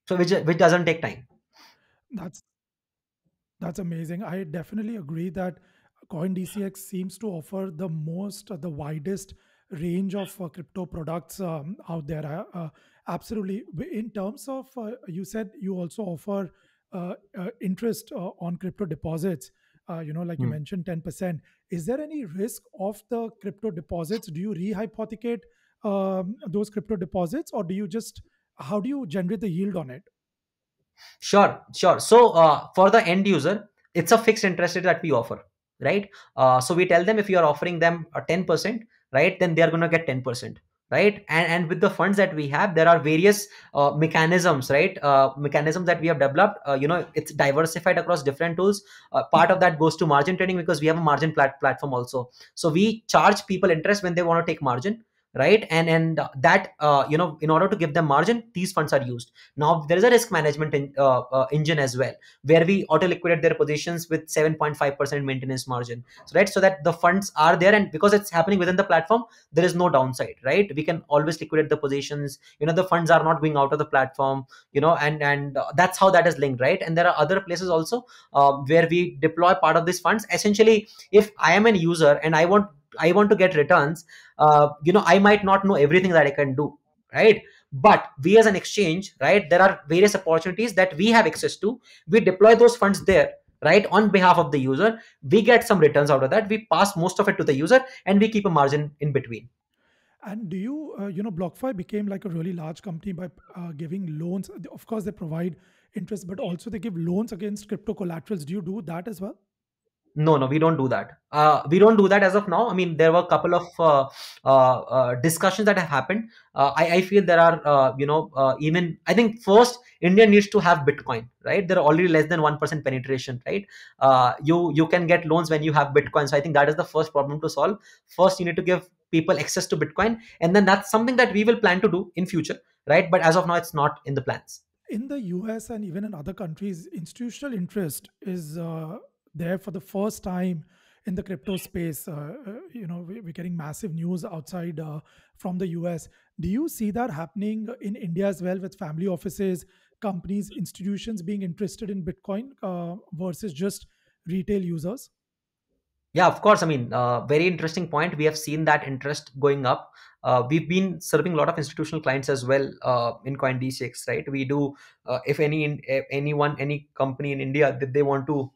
so which which doesn't take time that's that's amazing i definitely agree that coin dcx seems to offer the most uh, the widest range of uh, crypto products um, out there uh, uh absolutely in terms of uh, you said you also offer uh, interest on crypto deposits you know like mm. you hmm. mentioned 10% is there any risk of the crypto deposits do you rehypothecate um, those crypto deposits or do you just how do you generate the yield on it? Sure, sure. So uh, for the end user, it's a fixed interest rate that we offer, right? Uh, so we tell them if you are offering them a 10%, right, then they are going to get 10% right and and with the funds that we have there are various uh, mechanisms right uh, mechanisms that we have developed uh, you know it's diversified across different tools uh, part of that goes to margin trading because we have a margin plat- platform also so we charge people interest when they want to take margin right and and that uh, you know in order to give them margin these funds are used now there is a risk management in, uh, uh, engine as well where we auto liquidate their positions with 7.5% maintenance margin so right so that the funds are there and because it's happening within the platform there is no downside right we can always liquidate the positions you know the funds are not going out of the platform you know and and that's how that is linked right and there are other places also uh, where we deploy part of these funds essentially if i am a user and i want i want to get returns uh, you know i might not know everything that i can do right but we as an exchange right there are various opportunities that we have access to we deploy those funds there right on behalf of the user we get some returns out of that we pass most of it to the user and we keep a margin in between and do you uh, you know blockfi became like a really large company by uh, giving loans of course they provide interest but also they give loans against crypto collaterals do you do that as well no no we don't do that uh, we don't do that as of now i mean there were a couple of uh, uh, uh discussions that have happened uh, I, I feel there are uh, you know even i think first india needs to have bitcoin right There are already less than 1% penetration right you you can get loans when you have bitcoin so i think that is the first problem to solve first you need to give people access to bitcoin and then that's something that we will plan to do in future right but as of now it's not in the plans in the us and even in other countries institutional interest is there for the first time in the crypto space uh, uh you know we're getting massive news outside uh, from the us do you see that happening in india as well with family offices companies institutions being interested in bitcoin uh, versus just retail users yeah of course i mean uh, very interesting point we have seen that interest going up uh, we've been serving a lot of institutional clients as well uh, in d 6 right? We do, uh, if any, if anyone, any company in India that they want to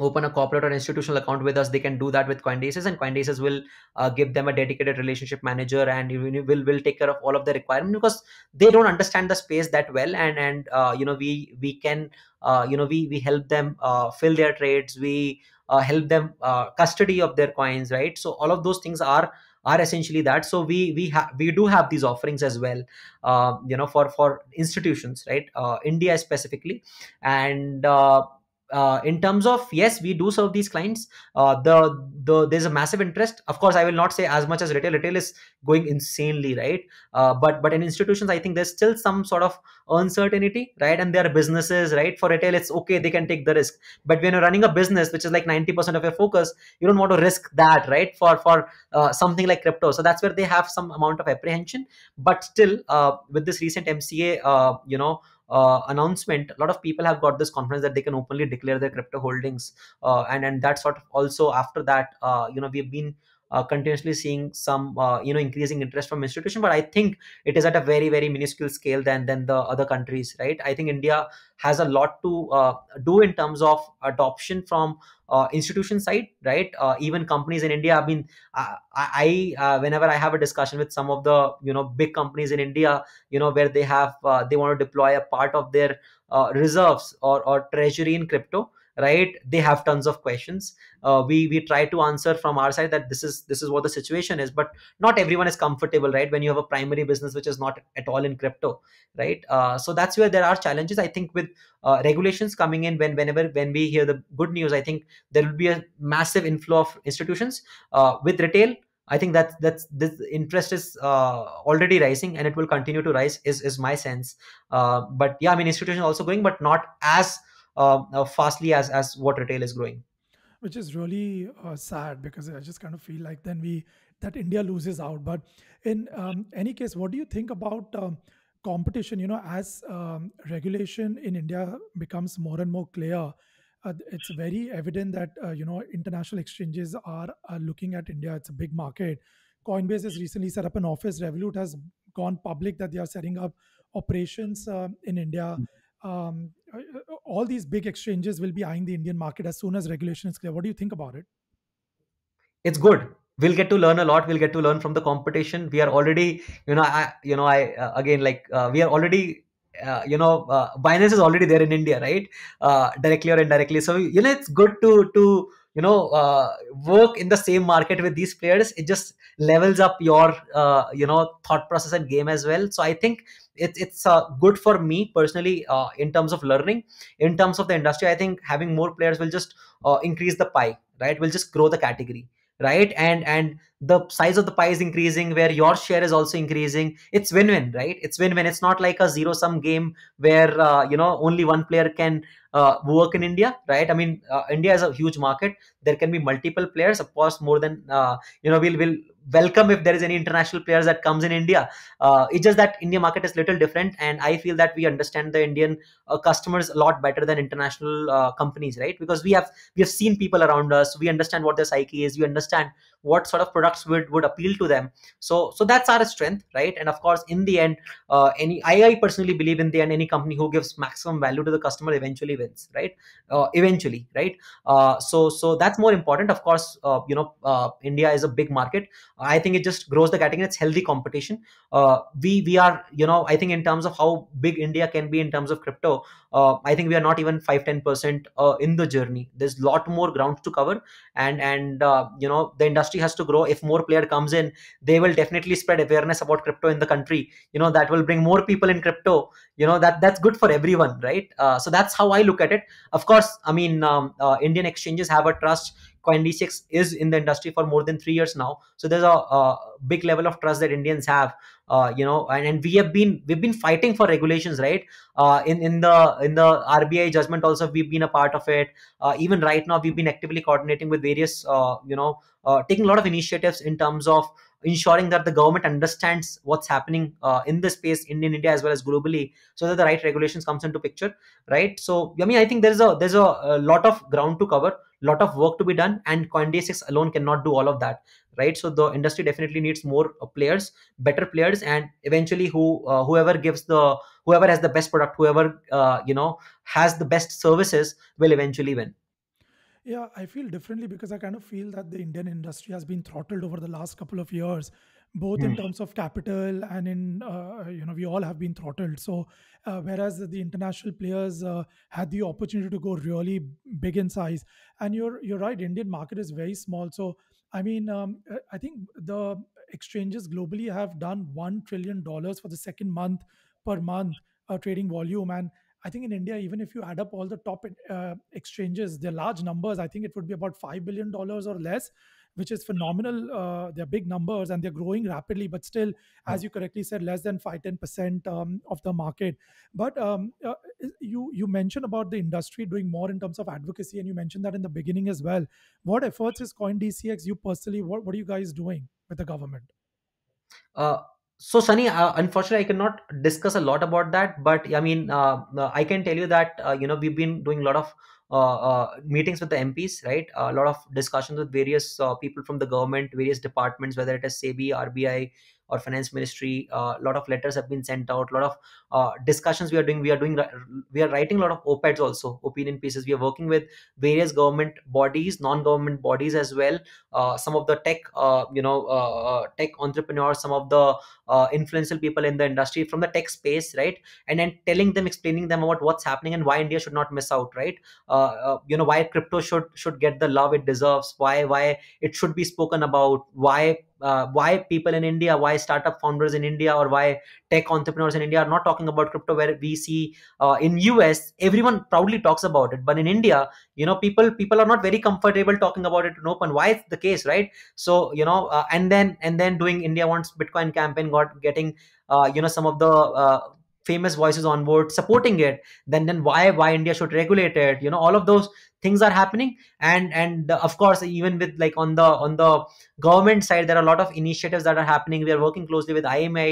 open a corporate or institutional account with us they can do that with coinbases and coinbases will uh, give them a dedicated relationship manager and will will take care of all of the requirements because they don't understand the space that well and and uh, you know we we can uh, you know we we help them uh, fill their trades we uh, help them uh, custody of their coins right so all of those things are are essentially that so we we have we do have these offerings as well you know for for institutions right india specifically and uh, in terms of yes we do serve these clients uh, the the there's a massive interest of course i will not say as much as retail retail is going insanely right uh, but but in institutions i think there's still some sort of uncertainty right and there are businesses right for retail it's okay they can take the risk but when you're running a business which is like 90% of your focus you don't want to risk that right for for uh, something like crypto so that's where they have some amount of apprehension but still uh, with this recent mca uh, you know uh, announcement, a lot of people have got this confidence that they can openly declare their crypto holdings, uh, and and that's sort of also after that, uh, you know, we've been uh, continuously seeing some uh, you know increasing interest from institution but i think it is at a very very minuscule scale than than the other countries right i think india has a lot to uh, do in terms of adoption from uh, institution side right uh, even companies in india i mean i, I uh, whenever i have a discussion with some of the you know big companies in india you know where they have they want to deploy a part of their reserves or or treasury in crypto right they have tons of questions uh, we we try to answer from our side that this is this is what the situation is but not everyone is comfortable right when you have a primary business which is not at all in crypto right uh, so that's where there are challenges i think with uh, regulations coming in when whenever when we hear the good news i think there will be a massive inflow of institutions uh, with retail I think that that's this interest is uh, already rising and it will continue to rise is is my sense. Uh, but yeah, I mean institutions also going, but not as um, uh, fastly as as what retail is growing which is really uh, sad because i just kind of feel like then we that india loses out but in um, any case what do you think about um, competition you know as um, regulation in india becomes more and more clear uh, it's very evident that uh, you know international exchanges are, are looking at india it's a big market coinbase has recently set up an office revolut has gone public that they are setting up operations uh, in india hmm um, uh, uh, all these big exchanges will be eyeing the Indian market as soon as regulation is clear. What do you think about it? It's good. We'll get to learn a lot. We'll get to learn from the competition. We are already, you know, I, you know, I uh, again like uh, we are already. Uh, you know, uh, Binance is already there in India, right? directly or indirectly. So you know, it's good to to you know uh, work in the same market with these players it just levels up your uh, you know thought process and game as well so i think it, it's uh, good for me personally uh, in terms of learning in terms of the industry i think having more players will just uh, increase the pie right will just grow the category right and and the size of the pie is increasing where your share is also increasing it's win-win right it's win-win it's not like a zero sum game where uh, you know only one player can uh, work in india right i mean uh, india is a huge market there can be multiple players of course more than uh, you know we'll, we'll welcome if there is any international players that comes in India. Uh, it's just that India market is little different, and I feel that we understand the Indian uh, customers a lot better than international uh, companies, right? Because we have we have seen people around us, we understand what their psyche is, we understand what sort of products would would appeal to them so so that's our strength right and of course in the end uh, any I, I personally believe in the end any company who gives maximum value to the customer eventually wins right uh, eventually right uh, so so that's more important of course uh, you know uh, india is a big market i think it just grows the category it's healthy competition uh, we we are you know i think in terms of how big india can be in terms of crypto uh, i think we are not even 5 10% uh, in the journey there's lot more ground to cover and and uh, you know the industry industry has to grow if more player comes in they will definitely spread awareness about crypto in the country you know that will bring more people in crypto you know that that's good for everyone right uh, so that's how i look at it of course i mean um, uh, indian exchanges have a trust six is in the industry for more than three years now. So there's a, a big level of trust that Indians have, uh, you know, and, and we have been we've been fighting for regulations, right? Uh, in in the in the RBI judgment also we've been a part of it. Uh, even right now we've been actively coordinating with various, uh, you know, uh, taking a lot of initiatives in terms of ensuring that the government understands what's happening uh, in the space in, in india as well as globally so that the right regulations comes into picture right so i mean i think there's a there's a, a lot of ground to cover lot of work to be done and coinday6 alone cannot do all of that right so the industry definitely needs more uh, players better players and eventually who uh, whoever gives the whoever has the best product whoever uh, you know has the best services will eventually win yeah i feel differently because i kind of feel that the indian industry has been throttled over the last couple of years both hmm. in terms of capital and in uh, you know we all have been throttled so uh, whereas the international players uh, had the opportunity to go really big in size and you're you're right indian market is very small so i mean um, i think the exchanges globally have done 1 trillion dollars for the second month per month uh, trading volume and I think in India, even if you add up all the top uh, exchanges, the large numbers. I think it would be about $5 billion or less which is phenomenal. Uh, they're big numbers and they're growing rapidly, but still, hmm. as you correctly said, less than 5 10% um, of the market. But um, uh, you, you mentioned about the industry doing more in terms of advocacy, and you mentioned that in the beginning as well. What efforts is CoinDCX, you personally, what, what are you guys doing with the government? Uh, so sunny uh, unfortunately i cannot discuss a lot about that but i mean uh, uh i can tell you that uh, you know we've been doing a lot of uh, uh, meetings with the mps right a lot of discussions with various people from the government various departments whether it is sebi rbi or finance ministry a lot of letters have been sent out a lot of uh, discussions we are doing we are doing we are writing a lot of op-eds also opinion pieces we are working with various government bodies non-government bodies as well uh, some of the tech uh, you know uh, uh, tech entrepreneurs some of the influential people in the industry from the tech space right and then telling them explaining them about what's happening and why india should not miss out right you know why crypto should should get the love it deserves why why it should be spoken about why why people in india why startup founders in india or why tech entrepreneurs in india are not talking talking about crypto where we see uh, in us everyone proudly talks about it but in india you know people people are not very comfortable talking about it in open why is the case right so you know uh, and then and then doing india wants bitcoin campaign got getting uh, you know some of the uh, famous voices on board supporting it then then why why india should regulate it you know all of those things are happening and and uh, of course even with like on the on the government side there are a lot of initiatives that are happening we are working closely with ima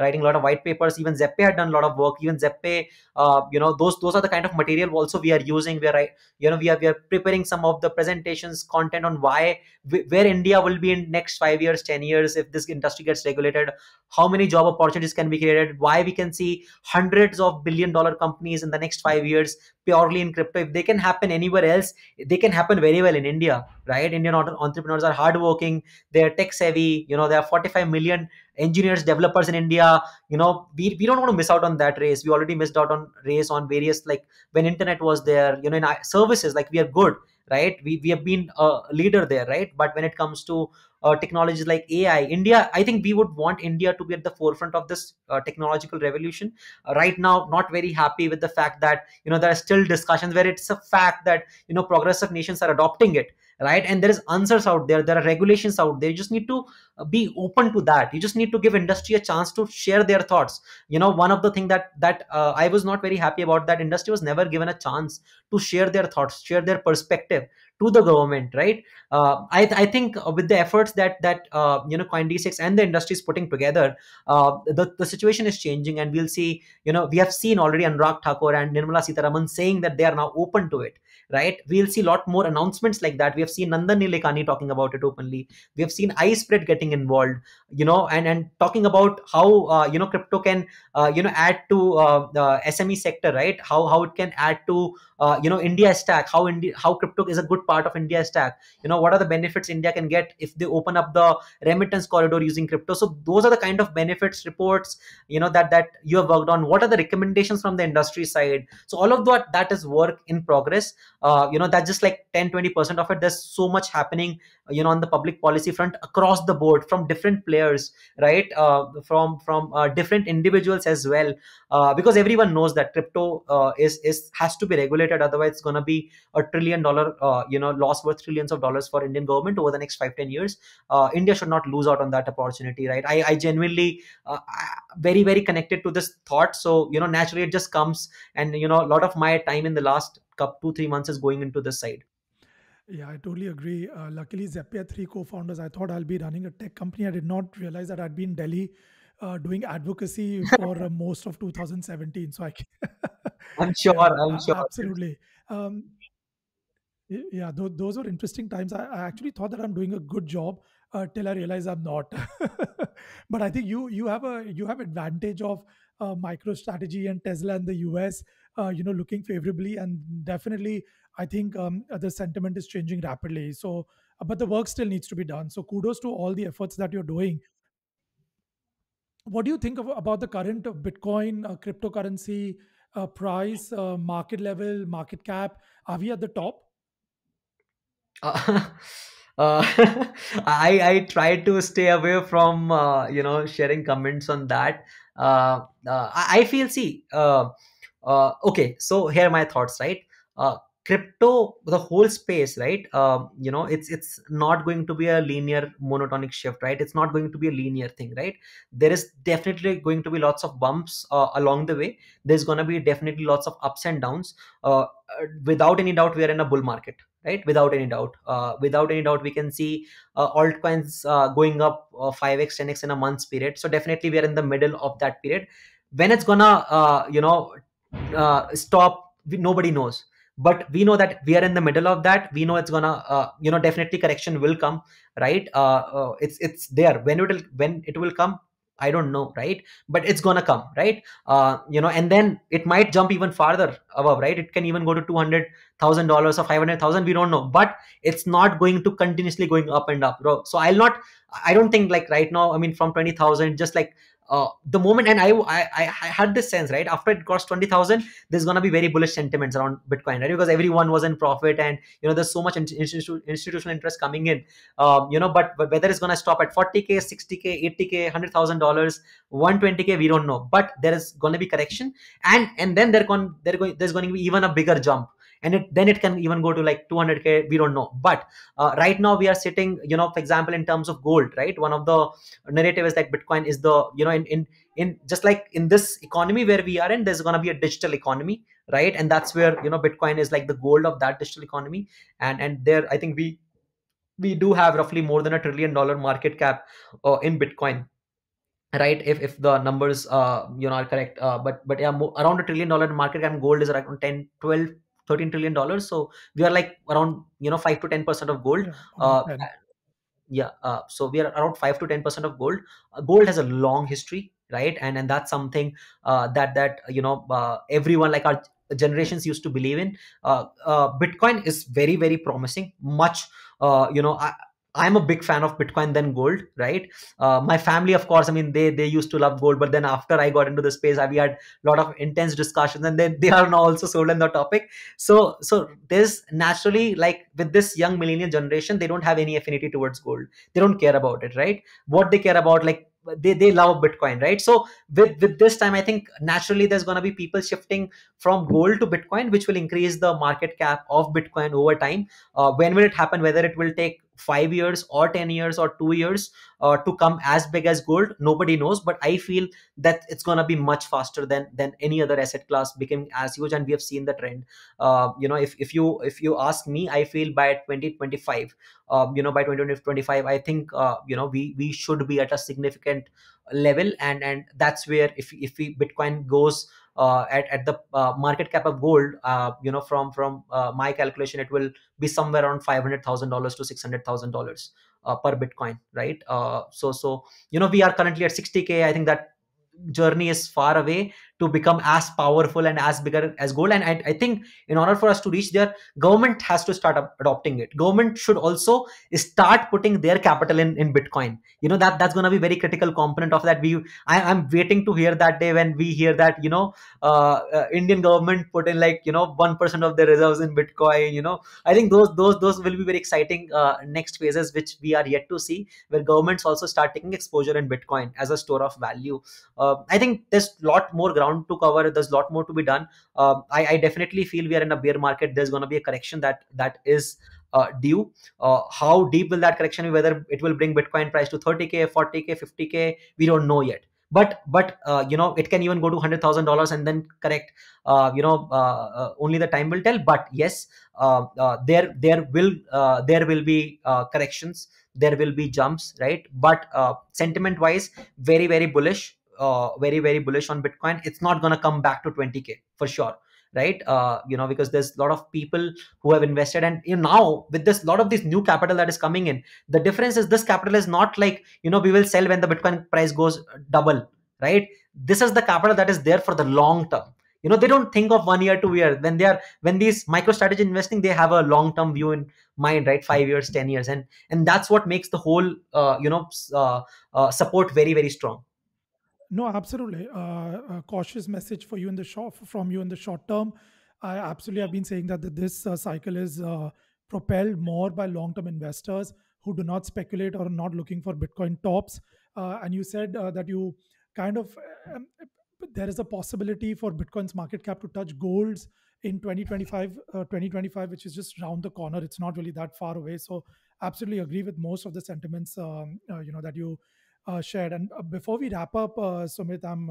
writing a lot of white papers. Even Zeppe had done a lot of work. Even Zeppe, uh, you know, those those are the kind of material also we are using. We are, you know, we are we are preparing some of the presentations content on why where India will be in next five years, ten years if this industry gets regulated. How many job opportunities can be created? Why we can see hundreds of billion dollar companies in the next five years purely in crypto. If they can happen anywhere else, they can happen very well in India, right? Indian entrepreneurs are hardworking, they're tech savvy. You know, there are 45 million engineers developers in india you know we, we don't want to miss out on that race we already missed out on race on various like when internet was there you know in uh, services like we are good right we, we have been a leader there right but when it comes to uh, technologies like ai india i think we would want india to be at the forefront of this uh, technological revolution uh, right now not very happy with the fact that you know there are still discussions where it's a fact that you know progressive nations are adopting it right and there is answers out there there are regulations out there you just need to uh, be open to that you just need to give industry a chance to share their thoughts you know one of the thing that that uh, i was not very happy about that industry was never given a chance to share their thoughts share their perspective to the government right uh, I, I think with the efforts that that uh, you know coin d6 and the industry is putting together uh, the, the situation is changing and we'll see you know we have seen already anurag thakur and nirmala sitaraman saying that they are now open to it right? We'll see a lot more announcements like that. We have seen Nandan Nilekani talking about it openly. We have seen iSpread getting involved, you know, and, and talking about how, uh, you know, crypto can, uh, you know, add to uh, the SME sector, right? How, how it can add to uh, you know India Stack, how India, how crypto is a good part of India Stack. You know what are the benefits India can get if they open up the remittance corridor using crypto. So those are the kind of benefits reports you know that that you have worked on. What are the recommendations from the industry side? So all of that that is work in progress. Uh, you know that's just like 10 20 percent of it. There's so much happening you know on the public policy front across the board from different players, right? Uh, from from uh, different individuals as well, uh, because everyone knows that crypto is is has to be regulated otherwise it's going to be a trillion dollar uh, you know loss worth trillions of dollars for indian government over the next five ten years uh, india should not lose out on that opportunity right i, I genuinely uh, very very connected to this thought so you know naturally it just comes and you know a lot of my time in the last two three months is going into this side yeah, I totally agree. Uh, luckily, Zapier three co-founders. I thought I'll be running a tech company. I did not realize that I'd be in Delhi uh, doing advocacy for uh, most of 2017. So I I'm sure. Yeah, I'm sure. Absolutely. Um, yeah, th- those were interesting times. I, I actually thought that I'm doing a good job uh, till I realize I'm not. but I think you you have a you have advantage of uh, MicroStrategy and Tesla in the US. Uh, you know, looking favorably and definitely, I think um, the sentiment is changing rapidly. So, uh, but the work still needs to be done. So, kudos to all the efforts that you're doing what do you think of, about the current uh, Bitcoin uh, cryptocurrency uh, price, uh, market level, market cap? Are we at the top? Uh, I I try to stay away from uh, you know sharing comments on that. I feel see okay. So here are my thoughts. Right, crypto the whole space right um, you know it's it's not going to be a linear monotonic shift right it's not going to be a linear thing right there is definitely going to be lots of bumps uh, along the way there's going to be definitely lots of ups and downs uh, uh, without any doubt we are in a bull market right without any doubt uh, without any doubt we can see uh, altcoins uh, going up 5x 10x in a month's period so definitely we are in the middle of that period when it's gonna you know stop nobody knows but we know that we are in the middle of that we know it's gonna uh, you know definitely correction will come right uh, uh, it's it's there when it will when it will come i don't know right but it's gonna come right uh, you know and then it might jump even farther above right it can even go to $200000 or 500000 we don't know but it's not going to continuously going up and up bro so i'll not i don't think like right now i mean from 20000 just like uh, the moment and I, I i had this sense right after it crossed 20000 there's going to be very bullish sentiments around bitcoin right because everyone was in profit and you know there's so much institu- institutional interest coming in um, you know but, but whether it's going to stop at 40k 60k 80k $100000 120k we don't know but there is going to be correction and and then there con- there there's going to be even a bigger jump and it, then it can even go to like 200k we don't know but uh, right now we are sitting you know for example in terms of gold right one of the narrative is that bitcoin is the you know in in in just like in this economy where we are in there's going to be a digital economy right and that's where you know bitcoin is like the gold of that digital economy and and there i think we we do have roughly more than a trillion dollar market cap uh, in bitcoin right if if the numbers uh you know are correct uh, but but yeah mo- around a trillion dollar market cap gold is around 10 12 13 trillion dollars so we are like around you know 5 to 10 percent of gold uh, yeah uh, so we are around 5 to 10 percent of gold uh, gold has a long history right and and that's something uh, that that you know uh, everyone like our generations used to believe in uh, bitcoin is very very promising much you know I, I'm a big fan of Bitcoin than gold, right? Uh, my family, of course, I mean, they they used to love gold, but then after I got into the space, uh, we had a lot of intense discussions, and then they are now also sold on the topic. So so there's naturally like with this young millennial generation, they don't have any affinity towards gold. They don't care about it, right? What they care about, like they, they love bitcoin right so with with this time i think naturally there's going to be people shifting from gold to bitcoin which will increase the market cap of bitcoin over time uh, when will it happen whether it will take five years or 10 years or two years uh, to come as big as gold nobody knows but i feel that it's going to be much faster than than any other asset class becoming as huge and we have seen the trend uh, you know if, if you if you ask me i feel by 2025 uh, um, you know by 2025 i think uh, you know we we should be at a significant level and and that's where if if we bitcoin goes uh, at, at the uh, market cap of gold uh, you know from from uh, my calculation it will be somewhere around $500000 to $600000 uh, per bitcoin right uh, so so you know we are currently at 60k i think that journey is far away to become as powerful and as bigger as gold. And I, I think in order for us to reach there, government has to start adopting it. Government should also start putting their capital in, in Bitcoin. You know, that that's going to be very critical component of that. We I, am waiting to hear that day when we hear that, you know, uh, uh, Indian government put in like, you know, 1% of their reserves in Bitcoin, you know, I think those, those, those will be very exciting uh, next phases, which we are yet to see where governments also start taking exposure in Bitcoin as a store of value. Uh, I think there's a lot more ground ground to cover there's a lot more to be done um, I, I, definitely feel we are in a bear market there's going to be a correction that that is uh, due uh, how deep will that correction be whether it will bring bitcoin price to 30k 40k 50k we don't know yet but but uh, you know it can even go to hundred thousand dollars and then correct. Uh, you know uh, uh only the time will tell. But yes, uh, uh, there there will there will be corrections. There will be jumps, right? But sentiment wise, very very bullish. Uh, very very bullish on bitcoin it's not going to come back to 20k for sure right uh, you know because there's a lot of people who have invested and you know now with this lot of this new capital that is coming in the difference is this capital is not like you know we will sell when the bitcoin price goes uh, double right this is the capital that is there for the long term you know they don't think of one year two year when they are when these micro strategy investing they have a long term view in mind right five years ten years and and that's what makes the whole uh, you know uh, uh, support very very strong no, absolutely. Uh, a cautious message for you in the short from you in the short term. I absolutely have been saying that, that this uh, cycle is uh, propelled more by long-term investors who do not speculate or are not looking for Bitcoin tops. Uh, and you said uh, that you kind of uh, um, there is a possibility for Bitcoin's market cap to touch gold's in 2025, 2025, which is just round the corner. It's not really that far away. So, absolutely agree with most of the sentiments um, you know that you uh, shared. And uh, before we wrap up, uh, Sumit, I'm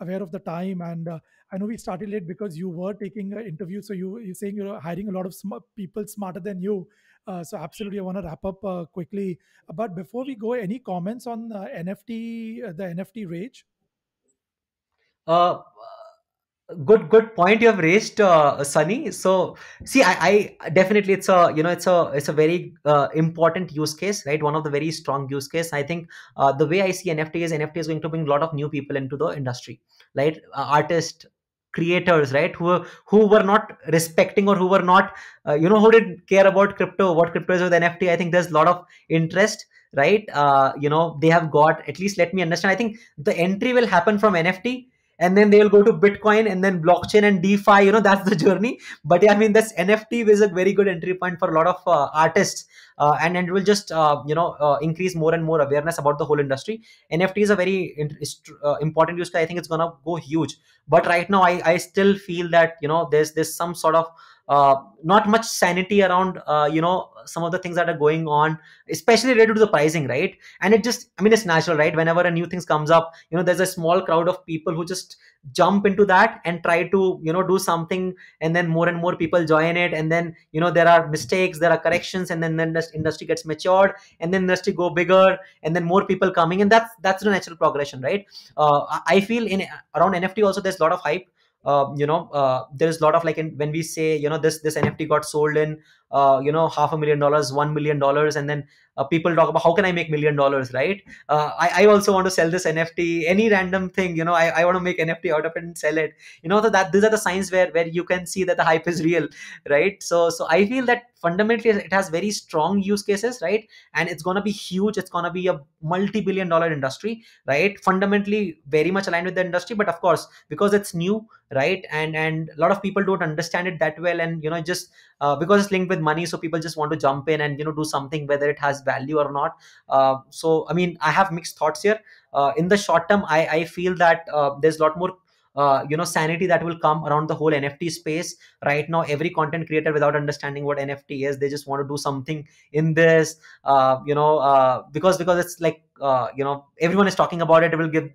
aware of the time and uh, i know we started late because you were taking an interview so you, you're saying you're hiring a lot of sm- people smarter than you uh, so absolutely i want to wrap up uh, quickly but before we go any comments on nft the nft rage good good point you have raised uh, sunny so see I, I definitely it's a you know it's a it's a very uh, important use case right one of the very strong use case i think uh, the way i see nft is nft is going to bring a lot of new people into the industry right uh, artists creators right who were who were not respecting or who were not uh, you know who didn't care about crypto what crypto is with nft i think there's a lot of interest right uh, you know they have got at least let me understand i think the entry will happen from nft and then they'll go to bitcoin and then blockchain and defi you know that's the journey but yeah, i mean this nft is a very good entry point for a lot of uh, artists uh, and, and it will just uh, you know uh, increase more and more awareness about the whole industry nft is a very uh, important use case i think it's gonna go huge but right now i i still feel that you know there's there's some sort of uh, not much sanity around uh, you know some of the things that are going on especially related to the pricing right and it just i mean it's natural right whenever a new thing comes up you know there's a small crowd of people who just jump into that and try to you know do something and then more and more people join it and then you know there are mistakes there are corrections and then the industry gets matured and then industry go bigger and then more people coming and that's that's the natural progression right uh, i feel in around nft also there's a lot of hype uh, you know uh, there is a lot of like in, when we say you know this this nft got sold in uh, you know half a million dollars one million dollars and then uh, people talk about how can i make million dollars right uh, I, I also want to sell this nft any random thing you know i, I want to make nft out of it and sell it you know that, that these are the signs where where you can see that the hype is real right so so i feel that fundamentally it has very strong use cases right and it's going to be huge it's going to be a multi-billion dollar industry right fundamentally very much aligned with the industry but of course because it's new right and and a lot of people don't understand it that well and you know just uh, because it's linked with money so people just want to jump in and you know do something whether it has value or not uh, so i mean i have mixed thoughts here uh, in the short term i i feel that uh, there's a lot more uh, you know sanity that will come around the whole nft space right now every content creator without understanding what nft is they just want to do something in this uh, you know uh, because because it's like uh, you know everyone is talking about it it will give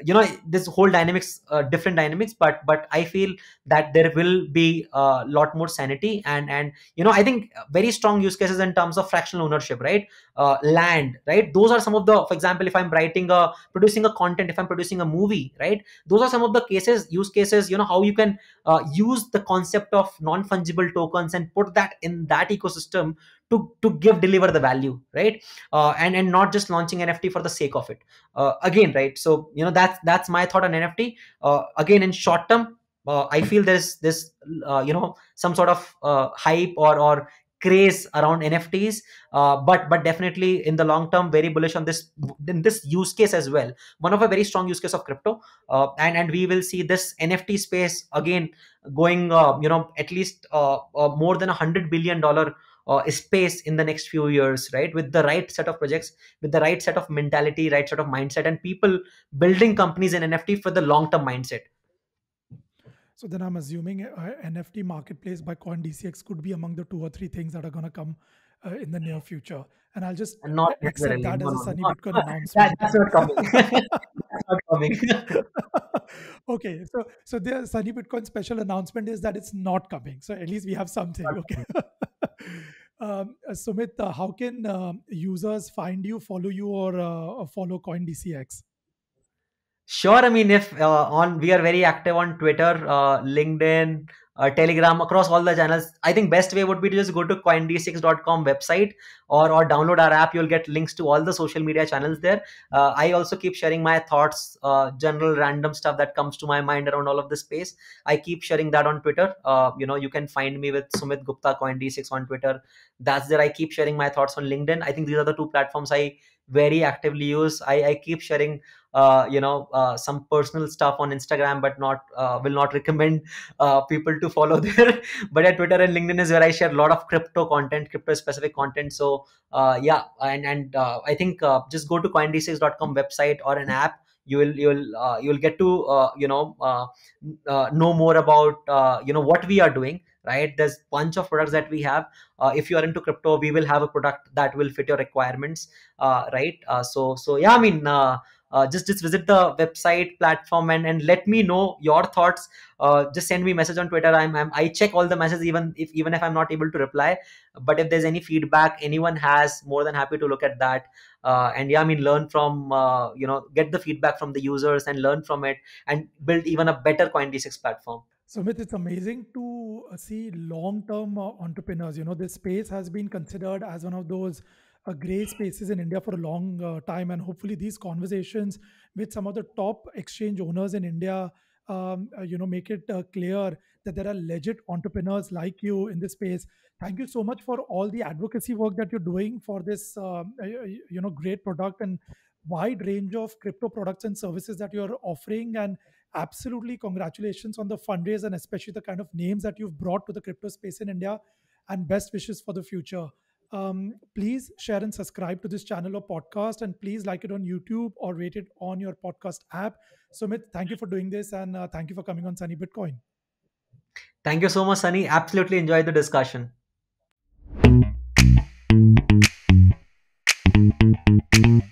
you know this whole dynamics uh, different dynamics but but i feel that there will be a lot more sanity and and you know i think very strong use cases in terms of fractional ownership right uh, land right those are some of the for example if i'm writing a producing a content if i'm producing a movie right those are some of the cases use cases you know how you can uh, use the concept of non-fungible tokens and put that in that ecosystem to to give deliver the value right uh, and and not just launching nft for the sake of it uh, again right so you know that's that's my thought on nft uh, again in short term uh, i feel there's this uh, you know some sort of uh, hype or or craze around nfts but but definitely in the long term very bullish on this in this use case as well one of a very strong use case of crypto and and we will see this nft space again going you know at least more than a hundred billion dollar uh, space in the next few years right with the right set of projects with the right set of mentality right set of mindset and people building companies in nft for the long term mindset so then i'm assuming uh, nft marketplace by coin dcx could be among the two or three things that are going to come uh, in the near future and i'll just and not accept that no, as a sunny no, bitcoin no, announcement that, that's not coming okay, so so the Sunny Bitcoin special announcement is that it's not coming. So at least we have something. Okay. Um, uh, Sumit, uh, how can uh, users find you, follow you, or uh, uh, follow CoinDCX? Sure. I mean, if uh, on we are very active on Twitter, LinkedIn, uh, telegram across all the channels i think best way would be to just go to coind6.com website or or download our app you'll get links to all the social media channels there uh, i also keep sharing my thoughts uh, general random stuff that comes to my mind around all of this space i keep sharing that on twitter uh, you know you can find me with sumit gupta coind6 on twitter that's there i keep sharing my thoughts on linkedin i think these are the two platforms i very actively use. I, I keep sharing, uh, you know, uh, some personal stuff on Instagram, but not uh, will not recommend uh, people to follow there. but at Twitter and LinkedIn is where I share a lot of crypto content, crypto specific content. So uh, yeah, and and uh, I think just go to coindesex.com website or an app you will you'll uh, you'll get to uh, you know uh, know more about you know what we are doing right there's bunch of products that we have uh, if you are into crypto we will have a product that will fit your requirements uh, right uh, so so yeah i mean uh, uh, just just visit the website platform and and let me know your thoughts uh, just send me message on twitter I'm, I'm i check all the messages even if even if i'm not able to reply but if there's any feedback anyone has more than happy to look at that and yeah i mean learn from you know get the feedback from the users and learn from it and build even a better coin d6 platform Sumit, it's amazing to uh, see long-term uh, entrepreneurs. You know, this space has been considered as one of those uh, gray spaces in India for a long uh, time, and hopefully, these conversations with some of the top exchange owners in India, um, uh, you know, make it clear that there are legit entrepreneurs like you in this space. Thank you so much for all the advocacy work that you're doing for this, um, you know, great product and wide range of crypto products and services that you're offering and absolutely congratulations on the fundraise and especially the kind of names that you've brought to the crypto space in India and best wishes for the future. Um, please share and subscribe to this channel or podcast and please like it on YouTube or rate it on your podcast app. Sumit, thank you for doing this and uh, thank you for coming on Sunny Bitcoin. Thank you so much, Sunny. Absolutely enjoyed the discussion. Thank you.